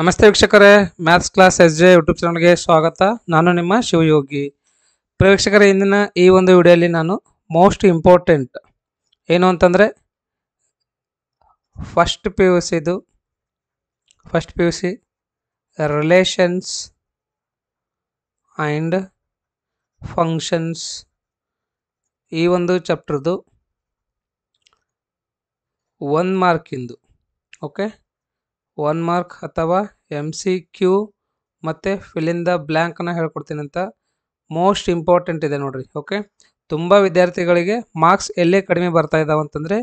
ನಮಸ್ತೆ ವೀಕ್ಷಕರೇ maths class S J YouTube ಚಾನಲ್ಗೆ ಸ್ವಾಗತ ನಾನು ನಿಮ್ಮ ಶಿವಯೋಗಿ ಪ್ರೇಕ್ಷಕರೇ ಇಂದಿನ ಈ ಒಂದು ವಿಡಿಯೋಲಿ ನಾನು ಮೋಸ್ಟ್ ಇಂಪಾರ್ಟೆಂಟ್ ಏನು ಅಂತಂದರೆ ಫಸ್ಟ್ ಪಿ ಯು ಸಿದು first P U C relations and functions ಈ ಒಂದು ಚಾಪ್ಟರ್ದು ಒನ್ ಮಾರ್ಕಿಂದು ಓಕೆ ಒನ್ ಮಾರ್ಕ್ ಅಥವಾ ಎಮ್ ಸಿ ಕ್ಯೂ ಮತ್ತು ಫಿಲಿಂದ ಬ್ಲ್ಯಾಂಕನ್ನು ದ ಬ್ಲ್ಯಾಂಕನ್ನು ಹೇಳ್ಕೊಡ್ತೀನಂತ ಮೋಸ್ಟ್ ಇಂಪಾರ್ಟೆಂಟ್ ಇದೆ ನೋಡಿರಿ ಓಕೆ ತುಂಬ ವಿದ್ಯಾರ್ಥಿಗಳಿಗೆ ಮಾರ್ಕ್ಸ್ ಎಲ್ಲೇ ಕಡಿಮೆ ಬರ್ತಾ ಇದ್ದಾವೆ ಅಂತಂದರೆ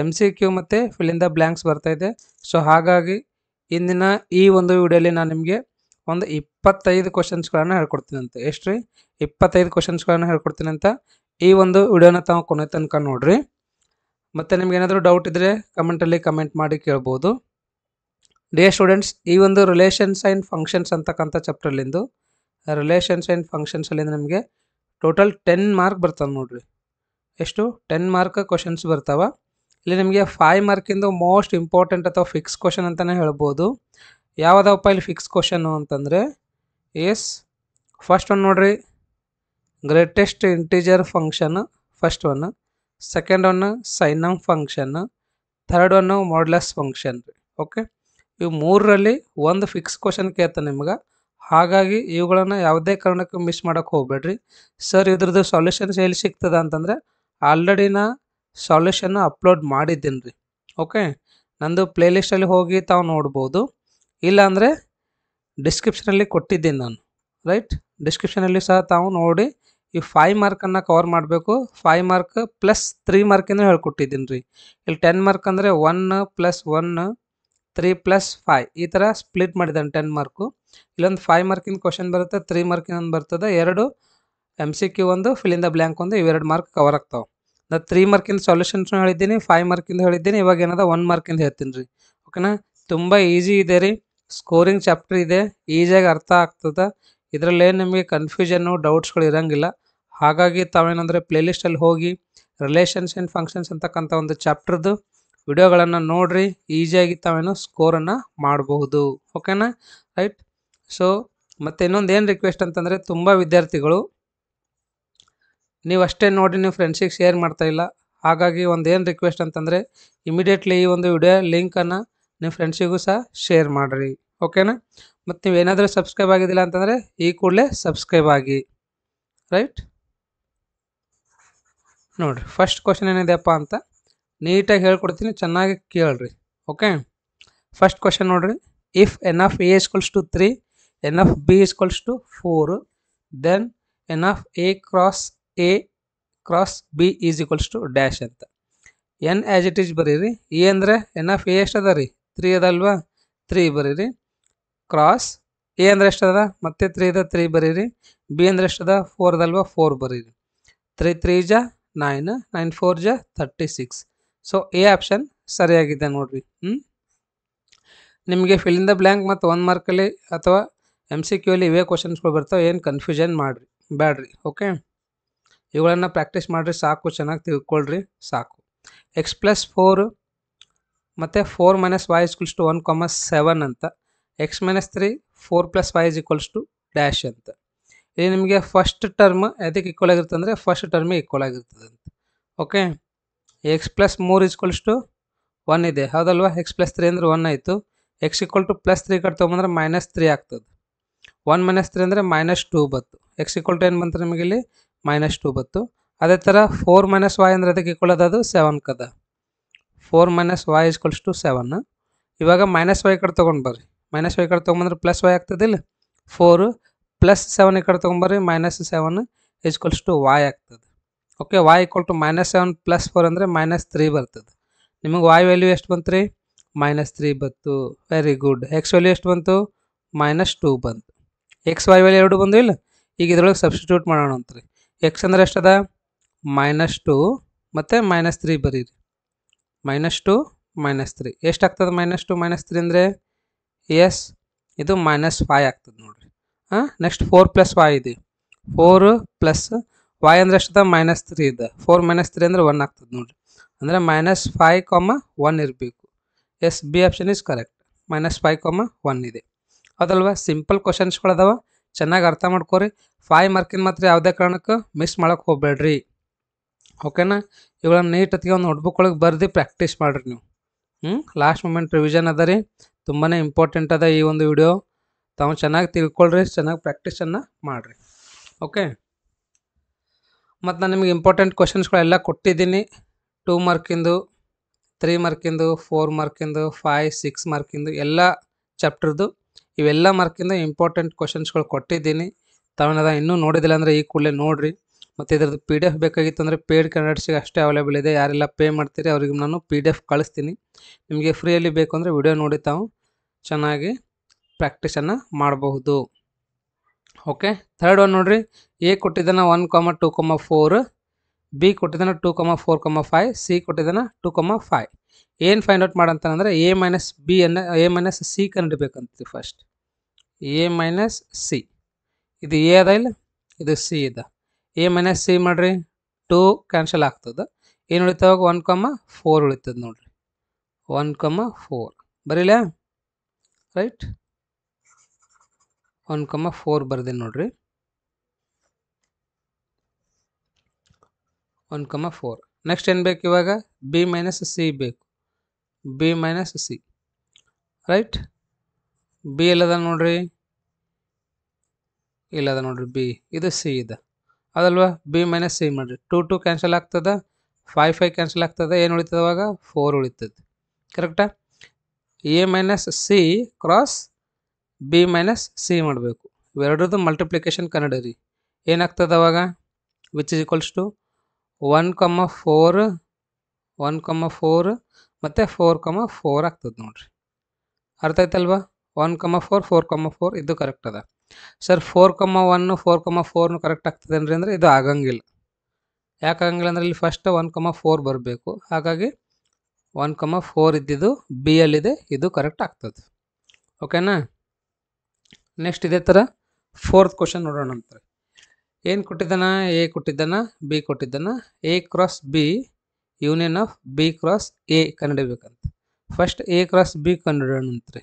ಎಮ್ ಸಿ ಕ್ಯೂ ಮತ್ತು ಫಿಲ್ ಇನ್ ದ ಬ್ಲ್ಯಾಂಕ್ಸ್ ಬರ್ತಾಯಿದೆ ಸೊ ಹಾಗಾಗಿ ಇಂದಿನ ಈ ಒಂದು ವಿಡಿಯೋಲಿ ನಾನು ನಿಮಗೆ ಒಂದು ಇಪ್ಪತ್ತೈದು ಕ್ವಶನ್ಸ್ಗಳನ್ನು ಅಂತ ಎಷ್ಟು ರೀ ಇಪ್ಪತ್ತೈದು ಕ್ವಶನ್ಸ್ಗಳನ್ನು ಅಂತ ಈ ಒಂದು ವಿಡಿಯೋನ ತಾವು ಕೊನೆ ತನಕ ನೋಡಿರಿ ಮತ್ತು ನಿಮ್ಗೆ ಏನಾದರೂ ಡೌಟ್ ಇದ್ದರೆ ಕಮೆಂಟಲ್ಲಿ ಕಮೆಂಟ್ ಮಾಡಿ ಕೇಳ್ಬೋದು ಡೇ ಸ್ಟೂಡೆಂಟ್ಸ್ ಈ ಒಂದು ರಿಲೇಷನ್ಸ್ ಆ್ಯಂಡ್ ಫಂಕ್ಷನ್ಸ್ ಅಂತಕ್ಕಂಥ ಚಾಪ್ಟರ್ಲಿಂದು ರಿಲೇಷನ್ಸ್ ಆ್ಯಂಡ್ ಫಂಕ್ಷನ್ಸಲ್ಲಿಂದ ನಿಮಗೆ ಟೋಟಲ್ ಟೆನ್ ಮಾರ್ಕ್ ಬರ್ತವೆ ನೋಡಿರಿ ಎಷ್ಟು ಟೆನ್ ಮಾರ್ಕ್ ಕ್ವಶನ್ಸ್ ಬರ್ತಾವೆ ಇಲ್ಲಿ ನಿಮಗೆ ಫೈವ್ ಮಾರ್ಕಿಂದು ಮೋಸ್ಟ್ ಇಂಪಾರ್ಟೆಂಟ್ ಅಥವಾ ಫಿಕ್ಸ್ ಕ್ವಶನ್ ಅಂತಲೇ ಹೇಳ್ಬೋದು ಯಾವುದಪ್ಪ ಇಲ್ಲಿ ಫಿಕ್ಸ್ ಕ್ವಶನು ಅಂತಂದರೆ ಎಸ್ ಫಸ್ಟ್ ಒನ್ ನೋಡ್ರಿ greatest integer function first one second one signum function third one modulus function ರೀ ಓಕೆ ಇವು ಮೂರರಲ್ಲಿ ಒಂದು ಫಿಕ್ಸ್ ಕ್ವಶನ್ ಕೇಳ್ತಾನೆ ನಿಮ್ಗೆ ಹಾಗಾಗಿ ಇವುಗಳನ್ನು ಯಾವುದೇ ಕಾರಣಕ್ಕೂ ಮಿಸ್ ಮಾಡೋಕ್ಕೆ ಹೋಗ್ಬೇಡ್ರಿ ಸರ್ ಇದ್ರದ್ದು ಸೊಲ್ಯೂಷನ್ಸ್ ಎಲ್ಲಿ ಸಿಗ್ತದೆ ಅಂತಂದರೆ ಆಲ್ರೆಡಿ ನಾ ಸಾಲ್ಯೂಷನ್ನ ಅಪ್ಲೋಡ್ ಮಾಡಿದ್ದೀನಿ ರೀ ಓಕೆ ನಂದು ಪ್ಲೇಲಿಸ್ಟಲ್ಲಿ ಹೋಗಿ ತಾವು ನೋಡ್ಬೋದು ಇಲ್ಲಾಂದರೆ ಡಿಸ್ಕ್ರಿಪ್ಷನಲ್ಲಿ ಕೊಟ್ಟಿದ್ದೀನಿ ನಾನು ರೈಟ್ ಡಿಸ್ಕ್ರಿಪ್ಷನಲ್ಲಿ ಸಹ ತಾವು ನೋಡಿ ಈ ಫೈವ್ ಮಾರ್ಕನ್ನು ಕವರ್ ಮಾಡಬೇಕು ಫೈವ್ ಮಾರ್ಕ್ ಪ್ಲಸ್ ತ್ರೀ ಮಾರ್ಕಿಂದ ಹೇಳ್ಕೊಟ್ಟಿದ್ದೀನಿ ರೀ ಇಲ್ಲಿ ಟೆನ್ ಮಾರ್ಕ್ ಅಂದರೆ one plus one three plus five ಈ ಥರ ಸ್ಪ್ಲಿಟ್ ಮಾಡಿದ್ದಾನೆ ಟೆನ್ ಮಾರ್ಕು ಇಲ್ಲೊಂದು ಫೈವ್ ಮಾರ್ಕಿನ ಕ್ವಶನ್ ಬರುತ್ತೆ ತ್ರೀ ಮಾರ್ಕಿನ ಒಂದು ಬರ್ತದೆ ಎರಡು ಎಮ್ ಸಿ ಕ್ಯೂ ಒಂದು ಫಿಲಿಂದ ಬ್ಲ್ಯಾಂಕ್ ಒಂದು ಇವೆರಡು ಮಾರ್ಕ್ ಕವರ್ ಆಗ್ತಾವೆ ನಾ ತ್ರೀ ಮಾರ್ಕಿಂದ ಸೊಲ್ಯೂಷನ್ಸ್ನು ಹೇಳಿದ್ದೀನಿ ಫೈವ್ ಮಾರ್ಕಿಂದ ಹೇಳಿದ್ದೀನಿ ಇವಾಗ ಏನದ ಒನ್ ಮಾರ್ಕಿಂದ ಹೇಳ್ತೀನಿ ರೀ ಓಕೆನಾ ತುಂಬ ಈಸಿ ಇದೆ ರೀ ಸ್ಕೋರಿಂಗ್ ಚಾಪ್ಟರ್ ಇದೆ ಈಸಿಯಾಗಿ ಅರ್ಥ ಆಗ್ತದೆ ಏನು ನಿಮಗೆ ಕನ್ಫ್ಯೂಷನ್ನು ಡೌಟ್ಸ್ಗಳು ಇರೋಂಗಿಲ್ಲ ಹಾಗಾಗಿ ತಾವೇನಂದರೆ ಪ್ಲೇಲಿಸ್ಟಲ್ಲಿ ಹೋಗಿ ರಿಲೇಷನ್ಸ್ ಆ್ಯಂಡ್ ಫಂಕ್ಷನ್ಸ್ ಅಂತಕ್ಕಂಥ ಒಂದು ಚಾಪ್ಟರ್ದು ವಿಡಿಯೋಗಳನ್ನು ನೋಡ್ರಿ ಈಸಿಯಾಗಿ ತಾವೇನು ಸ್ಕೋರನ್ನು ಮಾಡಬಹುದು ಓಕೆನಾ ರೈಟ್ ಸೊ ಮತ್ತು ಇನ್ನೊಂದು ಏನು ರಿಕ್ವೆಸ್ಟ್ ಅಂತಂದರೆ ತುಂಬ ವಿದ್ಯಾರ್ಥಿಗಳು ನೀವು ಅಷ್ಟೇ ನೋಡಿ ನೀವು ಫ್ರೆಂಡ್ಸಿಗೆ ಶೇರ್ ಮಾಡ್ತಾ ಇಲ್ಲ ಹಾಗಾಗಿ ಒಂದು ಏನು ರಿಕ್ವೆಸ್ಟ್ ಅಂತಂದರೆ ಇಮಿಡಿಯೇಟ್ಲಿ ಈ ಒಂದು ವಿಡಿಯೋ ಲಿಂಕನ್ನು ನಿಮ್ಮ ಫ್ರೆಂಡ್ಸಿಗೂ ಸಹ ಶೇರ್ ಮಾಡಿರಿ ಓಕೆನಾ ಮತ್ತು ನೀವೇನಾದರೂ ಸಬ್ಸ್ಕ್ರೈಬ್ ಆಗಿದ್ದಿಲ್ಲ ಅಂತಂದರೆ ಈ ಕೂಡಲೇ ಸಬ್ಸ್ಕ್ರೈಬ್ ಆಗಿ ರೈಟ್ ನೋಡಿರಿ ಫಸ್ಟ್ ಕ್ವಶನ್ ಏನಿದೆಯಪ್ಪ ಅಂತ ನೀಟಾಗಿ ಹೇಳ್ಕೊಡ್ತೀನಿ ಚೆನ್ನಾಗಿ ಕೇಳ್ರಿ ಓಕೆ ಫಸ್ಟ್ ಕ್ವಶನ್ ನೋಡಿರಿ if N of A equals to three n of B ಇಸ್ಕೊಲ್ಸ್ to four then n of A cross A cross B is equals to dash ಅಂತ n as it is ಬರೀರಿ A ಅಂದರೆ n of A ಎಷ್ಟು ರೀ three ಅದಲ್ವಾ three ಬರೀರಿ cross A ಅಂದರೆ ಎಷ್ಟದ ಮತ್ತೆ ತ್ರೀ ಅದ ತ್ರೀ ಬರೀರಿ ಬಿ ಅಂದರೆ ಎಷ್ಟದ ಫೋರ್ ಅದಲ್ವಾ ಫೋರ್ ಬರೀರಿ ತ್ರೀ ತ್ರೀ ಜ ನೈನ್ ನೈನ್ ಫೋರ್ ಜ thirty six so A option ಸರಿಯಾಗಿದೆ ನೋಡ್ರಿ ಹ್ಞೂ ನಿಮಗೆ ಫಿಲ್ ಇನ್ ದ ಬ್ಲ್ಯಾಂಕ್ ಮತ್ತು ಒನ್ ಮಾರ್ಕಲ್ಲಿ ಅಥವಾ ಎಮ್ ಸಿ ಕ್ಯೂಲಿ ಅಲ್ಲಿ ಇವೇ ಕ್ವಶನ್ಸ್ಗಳು ಬರ್ತಾವೆ ಏನು ಕನ್ಫ್ಯೂಷನ್ ಮಾಡಿರಿ ಬ್ಯಾಡ್ರಿ ಓಕೆ ಇವುಗಳನ್ನು ಪ್ರಾಕ್ಟೀಸ್ ಮಾಡಿರಿ ಸಾಕು ಚೆನ್ನಾಗಿ ತಿಳ್ಕೊಳ್ರಿ ಸಾಕು ಎಕ್ಸ್ ಪ್ಲಸ್ ಫೋರ್ ಮತ್ತು four minus y equals to one commas seven ಅಂತ x minus three four plus y is equals to dash ಅಂತ ಇದು ನಿಮಗೆ ಫಸ್ಟ್ ಟರ್ಮ್ ಅದಕ್ಕೆ ಈಕ್ವಲ್ ಆಗಿರುತ್ತೆ ಅಂದರೆ ಫಸ್ಟ್ ಟರ್ಮಿಗೆ ಈಕ್ವಲ್ ಆಗಿರ್ತದೆ ಅಂತ ಓಕೆ ಎಕ್ಸ್ ಪ್ಲಸ್ ಮೂರು ಈಸ್ಕೊಲ್ಸ್ ಟು ಒನ್ ಇದೆ ಹೌದಲ್ವಾ ಎಕ್ಸ್ ಪ್ಲಸ್ ತ್ರೀ ಅಂದರೆ ಒನ್ ಆಯಿತು x equal to plus three ಕಡೆ ತೊಗೊಂಬಂದ್ರೆ ಮೈನಸ್ ತ್ರೀ ಆಗ್ತದೆ ಒನ್ ಮೈನಸ್ ತ್ರೀ ಅಂದರೆ ಮೈನಸ್ ಟೂ ಬತ್ತು ಎಕ್ಸ್ ಈಕ್ವಲ್ ಟು ಏನು ಬಂತು ನಿಮಗೆ ಇಲ್ಲಿ ಮೈನಸ್ ಟೂ ಬತ್ತು ಅದೇ ಥರ ಫೋರ್ ಮೈನಸ್ ವೈ ಅಂದರೆ ಅದಕ್ಕೆ ಈಕ್ವಲ್ ಅದು ಸೆವೆನ್ ಕದ four minus y equals to seven ಇವಾಗ ಮೈನಸ್ ವೈ ಕಡೆ ತೊಗೊಂಡು ಬರ್ರಿ ಮೈನಸ್ ವೈ ಕಡೆ ತೊಗೊಂಬಂದ್ರೆ ಪ್ಲಸ್ ವೈ ಆಗ್ತದೆ ಆಗ್ತದಿಲ್ಲ ಫೋರು ಪ್ಲಸ್ ಸೆವೆನ್ ಈ ಕಡೆ ತೊಗೊಂಬರ್ರಿ minus seven equals to y ಆಗ್ತದೆ okay y equal to minus seven plus four ಅಂದರೆ ಮೈನಸ್ ತ್ರೀ ಬರ್ತದೆ ನಿಮಗೆ ವಾಯ್ ವ್ಯಾಲ್ಯೂ ಎಷ್ಟು ಬಂತು ರೀ ಮೈನಸ್ ತ್ರೀ ಬಂತು ವೆರಿ ಗುಡ್ ಎಕ್ಸ್ ವ್ಯಾಲ್ಯೂ ಎಷ್ಟು ಬಂತು ಮೈನಸ್ ಟೂ ಬಂತು ಎಕ್ಸ್ ವೈ ವ್ಯಾಲ್ಯೂ ಎರಡು ಬಂದು ಇಲ್ಲ ಈಗ ಇದ್ರೊಳಗೆ ಸಬ್ಸ್ಟಿಟ್ಯೂಟ್ ಮಾಡೋಣ ಅಂತ ರೀ ಎಕ್ಸ್ ಅಂದರೆ ಎಷ್ಟದ ಮೈನಸ್ ಟೂ ಮತ್ತು ಮೈನಸ್ ತ್ರೀ ಬರೀರಿ ಮೈನಸ್ ಟು ಮೈನಸ್ ತ್ರೀ ಎಷ್ಟಾಗ್ತದೆ ಮೈನಸ್ ಟು ಮೈನಸ್ ತ್ರೀ ಅಂದರೆ ಎಸ್ ಇದು ಮೈನಸ್ ಫೈ ಆಗ್ತದೆ ನೋಡಿರಿ ಹಾಂ ನೆಕ್ಸ್ಟ್ ಫೋರ್ ಪ್ಲಸ್ ಫೈ ಇದೆ ಫೋರ್ ಪ್ಲಸ್ ವೈ ಅಂದ್ರೆ ಎಷ್ಟದ ಮೈನಸ್ ತ್ರೀ ಇದೆ ಫೋರ್ ಮೈನಸ್ ತ್ರೀ ಅಂದ್ರೆ ಒನ್ ಆಗ್ತದೆ ನೋಡಿರಿ ಅಂದರೆ ಮೈನಸ್ ಫೈ ಕಾಮ ಒನ್ ಇರಬೇಕು yes B option is correct minus five comma one ಇದೆ ಅದಲ್ವಾ ಸಿಂಪಲ್ ಕ್ವಶನ್ಸ್ಗಳದಾವ ಚೆನ್ನಾಗಿ ಅರ್ಥ ಮಾಡ್ಕೋರಿ ಫೈ ಮಾರ್ಕಿನ ಮಾತ್ರ ಯಾವುದೇ ಕಾರಣಕ್ಕೆ ಮಿಸ್ ಮಾಡೋಕ್ಕೆ ಹೋಗ್ಬೇಡ್ರಿ ಓಕೆನಾ ಇವುಗಳನ್ನ ನೀಟತ್ತಿಗೆ ಒಂದು ನೋಟ್ಬುಕ್ ಒಳಗೆ ಬರ್ದು ಪ್ರಾಕ್ಟೀಸ್ ಮಾಡಿರಿ ನೀವು ಹ್ಞೂ ಲಾಸ್ಟ್ ಮೂಮೆಂಟ್ ರಿವಿಷನ್ ಅದ ರೀ ತುಂಬಾ ಇಂಪಾರ್ಟೆಂಟ್ ಅದ ಈ ಒಂದು ವಿಡಿಯೋ ತಾವು ಚೆನ್ನಾಗಿ ತಿಳ್ಕೊಳ್ರಿ ಚೆನ್ನಾಗಿ ಪ್ರಾಕ್ಟೀಸನ್ನು ಮಾಡಿರಿ ಓಕೆ ಮತ್ತು ನಾನು ನಿಮಗೆ ಇಂಪಾರ್ಟೆಂಟ್ ಕ್ವಶನ್ಸ್ಗಳೆಲ್ಲ ಕೊಟ್ಟಿದ್ದೀನಿ ಟೂ ಮಾರ್ಕಿಂದು ತ್ರೀ ಮಾರ್ಕಿಂದು ಫೋರ್ ಮಾರ್ಕಿಂದು ಫೈವ್ ಸಿಕ್ಸ್ ಮಾರ್ಕಿಂದು ಎಲ್ಲ ಚಾಪ್ಟರ್ದು ಇವೆಲ್ಲ ಮಾರ್ಕಿಂದ ಇಂಪಾರ್ಟೆಂಟ್ ಕ್ವಶನ್ಸ್ಗಳು ಕೊಟ್ಟಿದ್ದೀನಿ ತಾವೇನಾದ ಇನ್ನೂ ನೋಡಿದಿಲ್ಲ ಅಂದರೆ ಈ ಕೂಡಲೇ ನೋಡಿರಿ ಮತ್ತು ಇದರದ್ದು ಪಿ ಡಿ ಎಫ್ ಬೇಕಾಗಿತ್ತು ಅಂದರೆ ಪೇಯ್ಡ್ ಕ್ಯಾಂಡಿಡೇಟ್ಸಿಗೆ ಅಷ್ಟೇ ಅವೈಲೇಬಲ್ ಇದೆ ಯಾರೆಲ್ಲ ಪೇ ಮಾಡ್ತೀರಿ ಅವ್ರಿಗೆ ನಾನು ಪಿ ಡಿ ಎಫ್ ಕಳಿಸ್ತೀನಿ ನಿಮಗೆ ಫ್ರೀಯಲ್ಲಿ ಬೇಕು ಅಂದರೆ ವಿಡಿಯೋ ನೋಡಿ ತಾವು ಚೆನ್ನಾಗಿ ಪ್ರ್ಯಾಕ್ಟೀಸನ್ನು ಮಾಡಬಹುದು ಓಕೆ ಥರ್ಡ್ ಒನ್ ನೋಡಿರಿ ಎ ಕೊಟ್ಟಿದ್ದಾನೆ one comma two comma four B ಕೊಟ್ಟಿದ್ದಾನೆ two comma four comma five C ಕೊಟ್ಟಿದ್ದಾನೆ ಟೂ ಕಮ ಫೈವ್ ಏನು ಫೈಂಡ್ ಔಟ್ ಮಾಡಂತಂದರೆ ಎ ಮೈನಸ್ ಬಿ ಅನ್ನ ಎ ಮೈನಸ್ ಸಿ ಕಂಡುಬೇಕಂತೀವಿ ಫಸ್ಟ್ ಎ ಮೈನಸ್ ಸಿ ಇದು A ಅದ ಇಲ್ಲ ಇದು ಸಿ ಇದ ಎ ಮೈನಸ್ ಸಿ ಮಾಡಿರಿ ಟೂ ಕ್ಯಾನ್ಸಲ್ ಆಗ್ತದೆ ಏನು ಉಳಿತಾವಾಗ ಒನ್ ಕಮ್ಮ ಫೋರ್ ಉಳಿತದೆ ನೋಡಿರಿ ಒನ್ ಕಮ್ಮ ಫೋರ್ ಬರೀಲ ರೈಟ್ ಒನ್ ಕಮ್ಮ ಫೋರ್ ಬರ್ದೇನೆ ನೋಡ್ರಿ ಒನ್ ಕಮ್ಮ ಫೋರ್ ನೆಕ್ಸ್ಟ್ ಏನು ಬೇಕು ಇವಾಗ ಬಿ ಮೈನಸ್ ಸಿ ಬೇಕು B minus C right B ಎಲ್ಲದ ನೋಡ್ರಿ ಇಲ್ಲದ ನೋಡ್ರಿ ಬಿ ಇದು ಸಿ ಇದೆ ಅದಲ್ವಾ ಬಿ ಮೈನಸ್ ಸಿ ಮಾಡಿರಿ ಟು ಟು ಕ್ಯಾನ್ಸಲ್ ಆಗ್ತದೆ ಫೈವ್ ಫೈವ್ ಕ್ಯಾನ್ಸಲ್ ಆಗ್ತದೆ ಏನು ಉಳಿತದೆ ಅವಾಗ ಫೋರ್ ಉಳಿತದೆ ಕರೆಕ್ಟಾ A minus C cross B minus C ಮಾಡಬೇಕು ಇವೆರಡರದ್ದು ಮಲ್ಟಿಪ್ಲಿಕೇಶನ್ ಕನ್ನಡ ರೀ ಏನಾಗ್ತದೆ ಅವಾಗ which is equals to one comma four one comma four ಮತ್ತು ಫೋರ್ ಕಮ್ಮ ಫೋರ್ ಆಗ್ತದೆ ನೋಡಿರಿ ಅರ್ಥ ಆಯ್ತಲ್ವಾ one comma four four comma four ಇದು ಕರೆಕ್ಟ್ ಅದ sir four comma one four comma ಫೋರ್ನು ಕರೆಕ್ಟ್ ಆಗ್ತದೇನ್ರಿ ಅಂದರೆ ಇದು ಆಗಂಗಿಲ್ಲ ಯಾಕೆ ಆಗಂಗಿಲ್ಲ ಅಂದರೆ ಇಲ್ಲಿ ಫಸ್ಟ್ ಒನ್ ಕಮ್ಮ ಫೋರ್ ಬರಬೇಕು ಹಾಗಾಗಿ ಒನ್ ಕಮ್ಮ ಫೋರ್ ಇದ್ದಿದ್ದು ಬಿ ಅಲ್ಲಿದೆ ಇದು ಕರೆಕ್ಟ್ ಆಗ್ತದೆ ಓಕೆನಾ ನೆಕ್ಸ್ಟ್ ಇದೇ ಥರ ಫೋರ್ತ್ ಕ್ವಶನ್ ನೋಡೋಣ ಅಂತಾರೆ ಏನು ಕೊಟ್ಟಿದ್ದಾನ ಎ ಕೊಟ್ಟಿದ್ದಾನ ಬಿ ಕೊಟ್ಟಿದ್ದಾನ A cross B union of B cross A ಕಂಡುಹಿಡಬೇಕಂತ ಫಸ್ಟ್ ಎ ಕ್ರಾಸ್ ಬಿ ಕಂಡುಹಿಡೋಣ ರೀ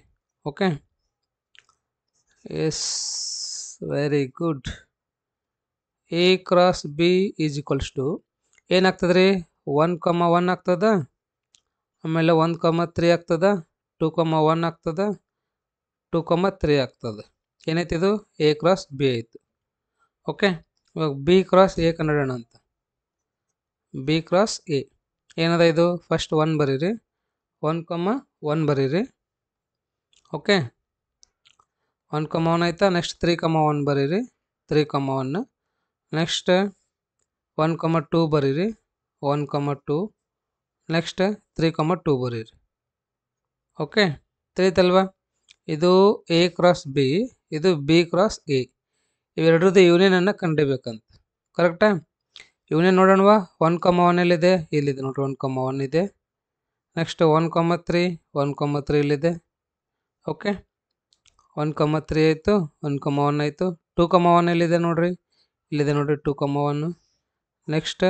okay yes very good A cross B is equals to ಏನಾಗ್ತದೆ ರೀ ಒನ್ ಕಮ ಒನ್ ಆಗ್ತದ ಆಮೇಲೆ ಒನ್ ಕಮ ತ್ರೀ ಆಗ್ತದ ಟೂ ಕಮ ಒನ್ ಆಗ್ತದ two comma three ಆಗ್ತದೆ ಏನೈತೆ ಎ ಕ್ರಾಸ್ ಬಿ ಆಯಿತು ಓಕೆ ಇವಾಗ ಬಿ ಕ್ರಾಸ್ ಎ ಕನ್ನಡೋಣ ಅಂತ ಬಿ ಕ್ರಾಸ್ ಎ ಏನದ ಇದು ಫಸ್ಟ್ ಒನ್ ಬರೀರಿ ಒನ್ ಕಮ್ಮ ಒನ್ ಬರೀರಿ ಓಕೆ ಒನ್ ಕಮ್ಮ ಒನ್ ಆಯ್ತಾ ನೆಕ್ಸ್ಟ್ ತ್ರೀ ಕಮ್ಮ ಒನ್ ಬರೀರಿ three comma one next one comma two ಬರೀರಿ one comma two next three comma two ಬರೀರಿ ಓಕೆ ತಿಳಿತಲ್ವಾ ಇದು ಎ ಕ್ರಾಸ್ ಬಿ ಇದು B cross A ಇವೆರಡರದ್ದು ಯೂನಿಯನನ್ನು ಕಂಡಿಬೇಕಂತ ಕರೆಕ್ಟಾ ಯೂನಿಯನ್ ನೋಡೋಣವಾ ಒನ್ ಕಮ್ಮ ಒನ್ ಎಲ್ಲಿದೆ ಇಲ್ಲಿದೆ ನೋಡ್ರಿ ಒನ್ ಕಮ್ಮ ಒನ್ ಇದೆ next one comma three one comma three ಇಲ್ಲಿದೆ ಓಕೆ ಒನ್ ಕಮ್ಮ ತ್ರೀ ಆಯಿತು ಒನ್ ಕಮ್ಮ ಒನ್ ಆಯಿತು ಟೂ ಕಮ್ಮ ಒನ್ ಎಲ್ಲಿದೆ ನೋಡ್ರಿ ಇಲ್ಲಿದೆ ನೋಡ್ರಿ two comma one next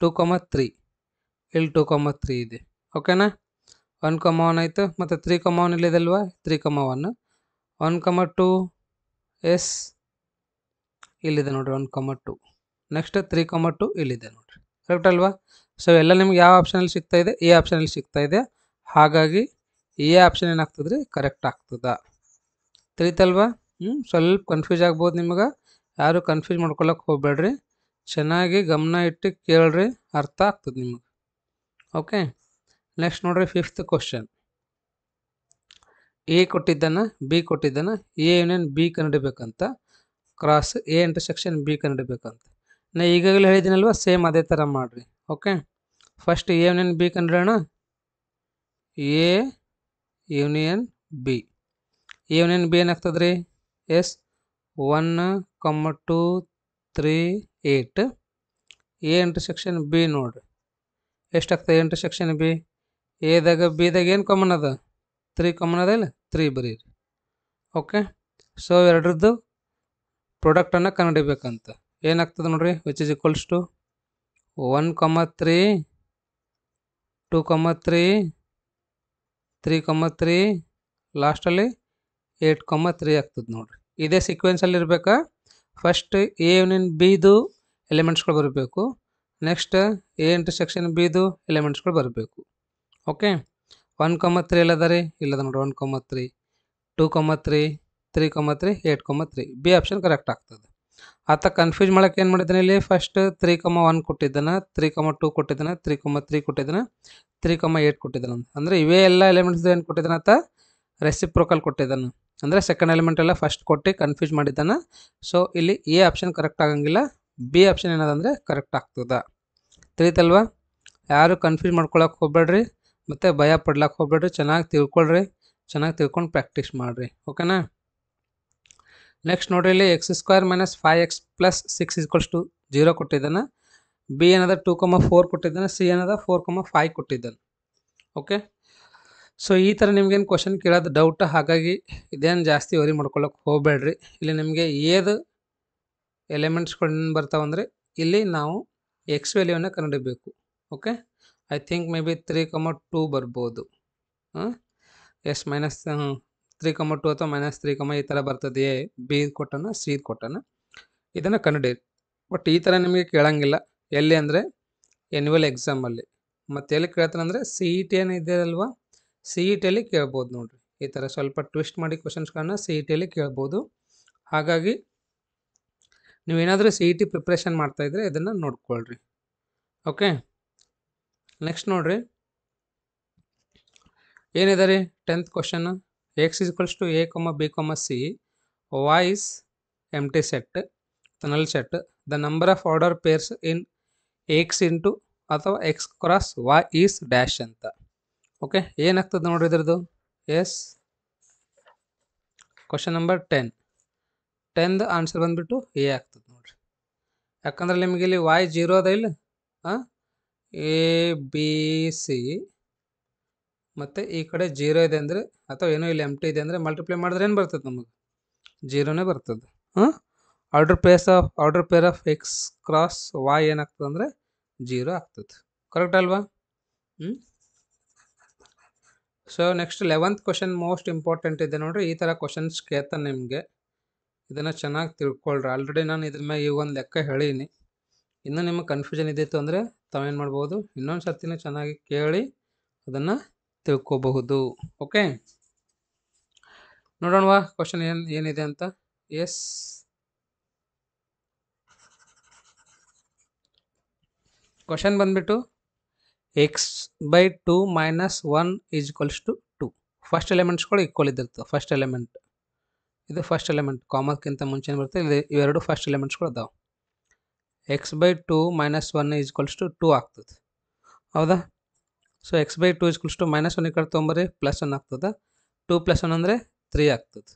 two comma three ಇಲ್ಲಿ ಟೂ ಕಮ್ಮ ತ್ರೀ ಇದೆ ಓಕೆನಾ ಒನ್ ಕಮ್ಮ ಒನ್ ಆಯಿತು ಮತ್ತು ತ್ರೀ ಕಮ್ಮ ಒನ್ ಇಲ್ಲಿದೆ ಅಲ್ವಾ three comma one one comma two yes ಇಲ್ಲಿದೆ ನೋಡಿರಿ one comma two next three comma two ಇಲ್ಲಿದೆ ನೋಡಿರಿ ಕರೆಕ್ಟ್ ಅಲ್ವಾ ಸೊ ಎಲ್ಲ ನಿಮ್ಗೆ ಯಾವ ಆಪ್ಷನಲ್ಲಿ ಸಿಗ್ತಾ ಇದೆ ಎ ಆಪ್ಷನಲ್ಲಿ ಸಿಗ್ತಾ ಇದೆ ಹಾಗಾಗಿ ಎ ಆಪ್ಷನ್ ಏನಾಗ್ತದ್ರಿ ಕರೆಕ್ಟ್ ಆಗ್ತದ ತಿಳಿತಲ್ವಾ ಹ್ಞೂ ಸ್ವಲ್ಪ ಕನ್ಫ್ಯೂಸ್ ಆಗ್ಬೋದು ನಿಮ್ಗೆ ಯಾರು ಕನ್ಫ್ಯೂಸ್ ಮಾಡ್ಕೊಳಕ್ಕೆ ಹೋಗ್ಬೇಡ್ರಿ ಚೆನ್ನಾಗಿ ಗಮನ ಇಟ್ಟು ಕೇಳ್ರಿ ಅರ್ಥ ಆಗ್ತದೆ ನಿಮಗೆ ಓಕೆ ನೆಕ್ಸ್ಟ್ ನೋಡ್ರಿ ಫಿಫ್ತ್ ಕ್ವಶನ್ ಎ ಕೊಟ್ಟಿದ್ದನ್ನ ಬಿ ಕೊಟ್ಟಿದ್ದಾನೆ ಎ ಯೂನಿಯನ್ ಬಿ ಕನ್ನಡಿಬೇಕಂತ ಕ್ರಾಸ್ ಎ ಇಂಟರ್ಸೆಕ್ಷನ್ ಬಿ ಕನ್ನಡಿಬೇಕಂತ ನಾ ಈಗಾಗಲೇ ಹೇಳಿದ್ದೀನಲ್ವ ಸೇಮ್ ಅದೇ ಥರ ಮಾಡಿರಿ okay first A union B ಕನ್ನಡೋಣ A union B A union B ಏನಾಗ್ತದ್ರಿ yes one comma two three eight A intersection B ನೋಡಿರಿ ಎಷ್ಟಾಗ್ತದೆ ಇಂಟರ್ಸೆಕ್ಷನ್ ಬಿ ಎದಾಗ ಬಿದಾಗ ಏನು ಕಾಮನ್ ಅದ ತ್ರೀ ಕಾಮನ್ ಅದ ಇಲ್ಲ ತ್ರೀ ಬರೀರಿ ಓಕೆ ಸೊ ಎರಡರದ್ದು ಪ್ರಾಡಕ್ಟನ್ನು ಕಂಡುಹಿಡಿಬೇಕಂತ ಏನಾಗ್ತದೆ ನೋಡ್ರಿ which is equals to one comma three two comma three three comma three ಲಾಸ್ಟಲ್ಲಿ ಏಟ್ ಕಾಮ ತ್ರೀ ಆಗ್ತದೆ ನೋಡ್ರಿ ಇದೇ ಸೀಕ್ವೆನ್ಸಲ್ಲಿ ಇರಬೇಕಾ ಫಸ್ಟ್ ಎ ಯೂನಿಯನ್ ಬಿದು ಎಲಿಮೆಂಟ್ಸ್ಗಳು ಬರಬೇಕು ನೆಕ್ಸ್ಟ್ ಎ ಇಂಟರ್ಸೆಕ್ಷನ್ ಸೆಕ್ಷನ್ ಬಿದು ಎಲಿಮೆಂಟ್ಸ್ಗಳು ಬರಬೇಕು ಓಕೆ ಒನ್ ಕೊಮ್ಮ ತ್ರೀ ಎಲ್ಲದ ರೀ ಇಲ್ಲದ ನೋಡಿ one comma three two comma three three comma three eight comma three B option correct ಆಗ್ತದೆ ಆತ ಕನ್ಫ್ಯೂಸ್ ಮಾಡೋಕೆ ಏನು ಮಾಡಿದ್ದಾನೆ ಇಲ್ಲಿ ಫಸ್ಟ್ ತ್ರೀ ಕಮ್ಮ ಒನ್ ಕೊಟ್ಟಿದ್ದಾನೆ ತ್ರೀ ಕಮ್ಮ ಟೂ ಕೊಟ್ಟಿದ್ದಾನೆ ತ್ರೀ ಕಮ್ಮ ತ್ರೀ ಕೊಟ್ಟಿದ್ದಾನೆ ತ್ರೀ ಕಮ್ಮ ಏಟ್ ಕೊಟ್ಟಿದ್ದಾನೆ ಅಂದರೆ ಇವೇ ಎಲ್ಲ ಎಲಿಮೆಂಟ್ಸ್ ಏನು ಕೊಟ್ಟಿದ್ದಾನೆ ಆತ ರೆಸಿಪ್ರೋಕಲ್ ಕೊಟ್ಟಿದ್ದಾನೆ ಅಂದರೆ ಸೆಕೆಂಡ್ ಎಲಿಮೆಂಟ್ ಎಲ್ಲ ಫಸ್ಟ್ ಕೊಟ್ಟು ಕನ್ಫ್ಯೂಸ್ ಮಾಡಿದ್ದಾನೆ ಸೊ ಇಲ್ಲಿ ಎ ಆಪ್ಷನ್ ಕರೆಕ್ಟ್ ಆಗೋಂಗಿಲ್ಲ ಬಿ ಆಪ್ಷನ್ ಏನದಂದರೆ ಕರೆಕ್ಟ್ ಆಗ್ತದೆ ತಿಳಿತಲ್ವಾ ಯಾರು ಕನ್ಫ್ಯೂಸ್ ಮಾಡ್ಕೊಳಕ್ಕೆ ಹೋಗ್ಬೇಡ್ರಿ ಮತ್ತು ಭಯ ಪಡ್ಲಕ್ಕೆ ಹೋಗ್ಬೇಡ್ರಿ ಚೆನ್ನಾಗಿ ತಿಳ್ಕೊಳ್ರಿ ಚೆನ್ನಾಗಿ ತಿಳ್ಕೊಂಡು ಪ್ರಾಕ್ಟೀಸ್ ಮಾಡಿರಿ ಓಕೆನಾ ನೆಕ್ಸ್ಟ್ ನೋಡ್ರಿ ಇಲ್ಲಿ x square minus five x plus six is equals to zero ಕೊಟ್ಟಿದ್ದಾನೆ ಬಿ ಏನದ ಟೂ ಕಮ ಫೋರ್ ಕೊಟ್ಟಿದ್ದಾನೆ ಸಿ ಏನದ ಫೋರ್ ಕಮ ಫೈ ಕೊಟ್ಟಿದ್ದಾನೆ ಓಕೆ ಸೊ ಈ ಥರ ನಿಮ್ಗೇನು ಕ್ವಶನ್ ಕೇಳೋದು ಡೌಟ್ ಹಾಗಾಗಿ ಇದೇನು ಜಾಸ್ತಿ ವರಿ ಮಾಡ್ಕೊಳ್ಳೋಕೆ ಹೋಗಬೇಡ್ರಿ ಇಲ್ಲಿ ನಿಮಗೆ ಏದು ಎಲಿಮೆಂಟ್ಸ್ಗಳು ಬರ್ತಾವಂದ್ರೆ ಇಲ್ಲಿ ನಾವು ಎಕ್ಸ್ ವ್ಯಾಲ್ಯೂವನ್ನು ಕಂಡುಹಿಡಬೇಕು okay I think maybe three comma two ಬರ್ಬೋದು ಹಾಂ yes minus three comma two ಅಥವಾ ಮೈನಸ್ ತ್ರೀ ಕಮ ಈ ಥರ ಬರ್ತದೆಯೇ ಎ ಬಿ ಕೊಟ್ಟನ ಸಿ ಕೊಟ್ಟನ ಇದನ್ನು ಕನ್ನಡಿ ಬಟ್ ಈ ಥರ ನಿಮಗೆ ಕೇಳೋಂಗಿಲ್ಲ ಎಲ್ಲಿ ಅಂದರೆ ಎನ್ಯುವಲ್ ಎಕ್ಸಾಮಲ್ಲಿ ಮತ್ತು ಎಲ್ಲಿ ಕೇಳ್ತಾರೆ ಸಿ ಇ e ಟಿ ಏನು ಅಲ್ವಾ ಸಿ ಇ e ಟಿಯಲ್ಲಿ ಕೇಳ್ಬೋದು ನೋಡಿರಿ ಈ ಥರ ಸ್ವಲ್ಪ ಟ್ವಿಸ್ಟ್ ಮಾಡಿ ಕ್ವಶನ್ಸ್ಗಳನ್ನ ಸಿ ಇ e ಟಿಯಲ್ಲಿ ಕೇಳ್ಬೋದು ಹಾಗಾಗಿ ನೀವೇನಾದರೂ ಸಿ ಇ ಟಿ ಪ್ರಿಪ್ರೇಷನ್ ಮಾಡ್ತಾಯಿದ್ರೆ ಇದನ್ನು ನೋಡ್ಕೊಳ್ರಿ ಓಕೆ ನೆಕ್ಸ್ಟ್ ನೋಡ್ರಿ ಏನಿದೆ ರೀ tenth question x equals to A comma B comma C y's empty set null set the number of order pairs in x into ಅಥವಾ x cross y is dash ಅಂತ okay ಏನಾಗ್ತದೆ ನೋಡ್ರಿ ಇದ್ರದ್ದು yes question number ten ಟೆನ್ದು answer ಬಂದುಬಿಟ್ಟು A ಆಗ್ತದೆ ನೋಡ್ರಿ ಯಾಕಂದ್ರೆ ನಿಮಗೆ ಇಲ್ಲಿ ವಾಯ್ ಜೀರೋ ಅದ ಇಲ್ಲ ಹಾಂ ಎ ಬಿ ಸಿ ಮತ್ತು ಈ ಕಡೆ ಜೀರೋ ಇದೆ ಅಂದರೆ ಅಥವಾ ಏನೋ ಇಲ್ಲಿ ಎಮ್ ಟಿ ಇದೆ ಅಂದರೆ ಮಲ್ಟಿಪ್ಲೈ ಮಾಡಿದ್ರೆ ಏನು ಬರ್ತದೆ ನಮಗೆ ಜೀರೋನೇ ಬರ್ತದೆ ಹಾಂ order place of order pair of x cross y ಏನಾಗ್ತದೆ ಅಂದರೆ ಜೀರೋ ಆಗ್ತದೆ ಕರೆಕ್ಟ್ ಅಲ್ವಾ ಹ್ಞೂ so next eleventh question most important ಇದೆ ನೋಡಿರಿ ಈ ಥರ ಕ್ವಶನ್ಸ್ ಕೇಳ್ತಾನೆ ನಿಮಗೆ ಇದನ್ನು ಚೆನ್ನಾಗಿ ತಿಳ್ಕೊಳ್ರಿ ಆಲ್ರೆಡಿ ನಾನು ಇದ್ರ ಮೇಲೆ ಈಗ ಒಂದು ಲೆಕ್ಕ ಹೇಳೀನಿ ಇನ್ನೂ ನಿಮಗೆ ಕನ್ಫ್ಯೂಷನ್ ಇದ್ದಿತ್ತು ಅಂದರೆ ತಾವೇನು ಮಾಡ್ಬೋದು ಇನ್ನೊಂದು ಸರ್ತಿನ ಚೆನ್ನಾಗಿ ಕೇಳಿ ಅದನ್ನು ತಿಳ್ಕೋಬಹುದು ಓಕೆ ನೋಡೋಣವಾ ಕ್ವಶನ್ ಏನು ಏನಿದೆ ಅಂತ ಎಸ್ ಕ್ವಶನ್ ಬಂದ್ಬಿಟ್ಟು x by two minus one is to two first ಎಲಿಮೆಂಟ್ಸ್ಗಳು ಈಕ್ವಲ್ ಇದ್ದಿರ್ತವೆ ಫಸ್ಟ್ ಎಲಿಮೆಂಟ್ ಇದು ಫಸ್ಟ್ ಎಲಿಮೆಂಟ್ ಕಾಮರ್ಕ್ಕಿಂತ ಮುಂಚೆ ಬರುತ್ತೆ ಇದು ಇವೆರಡು ಫಸ್ಟ್ ಎಲಿಮೆಂಟ್ಸ್ಗಳು ಅದಾವೆ x by two minus one equals to two ಆಗ್ತದೆ ಹೌದಾ so x by two equals to minus one ಈ ಕಡೆ ತೊಗೊಂಬರಿ ಪ್ಲಸ್ ಒನ್ ಆಗ್ತದೆ ಟೂ ಪ್ಲಸ್ ಒನ್ ಅಂದರೆ ತ್ರೀ ಆಗ್ತದೆ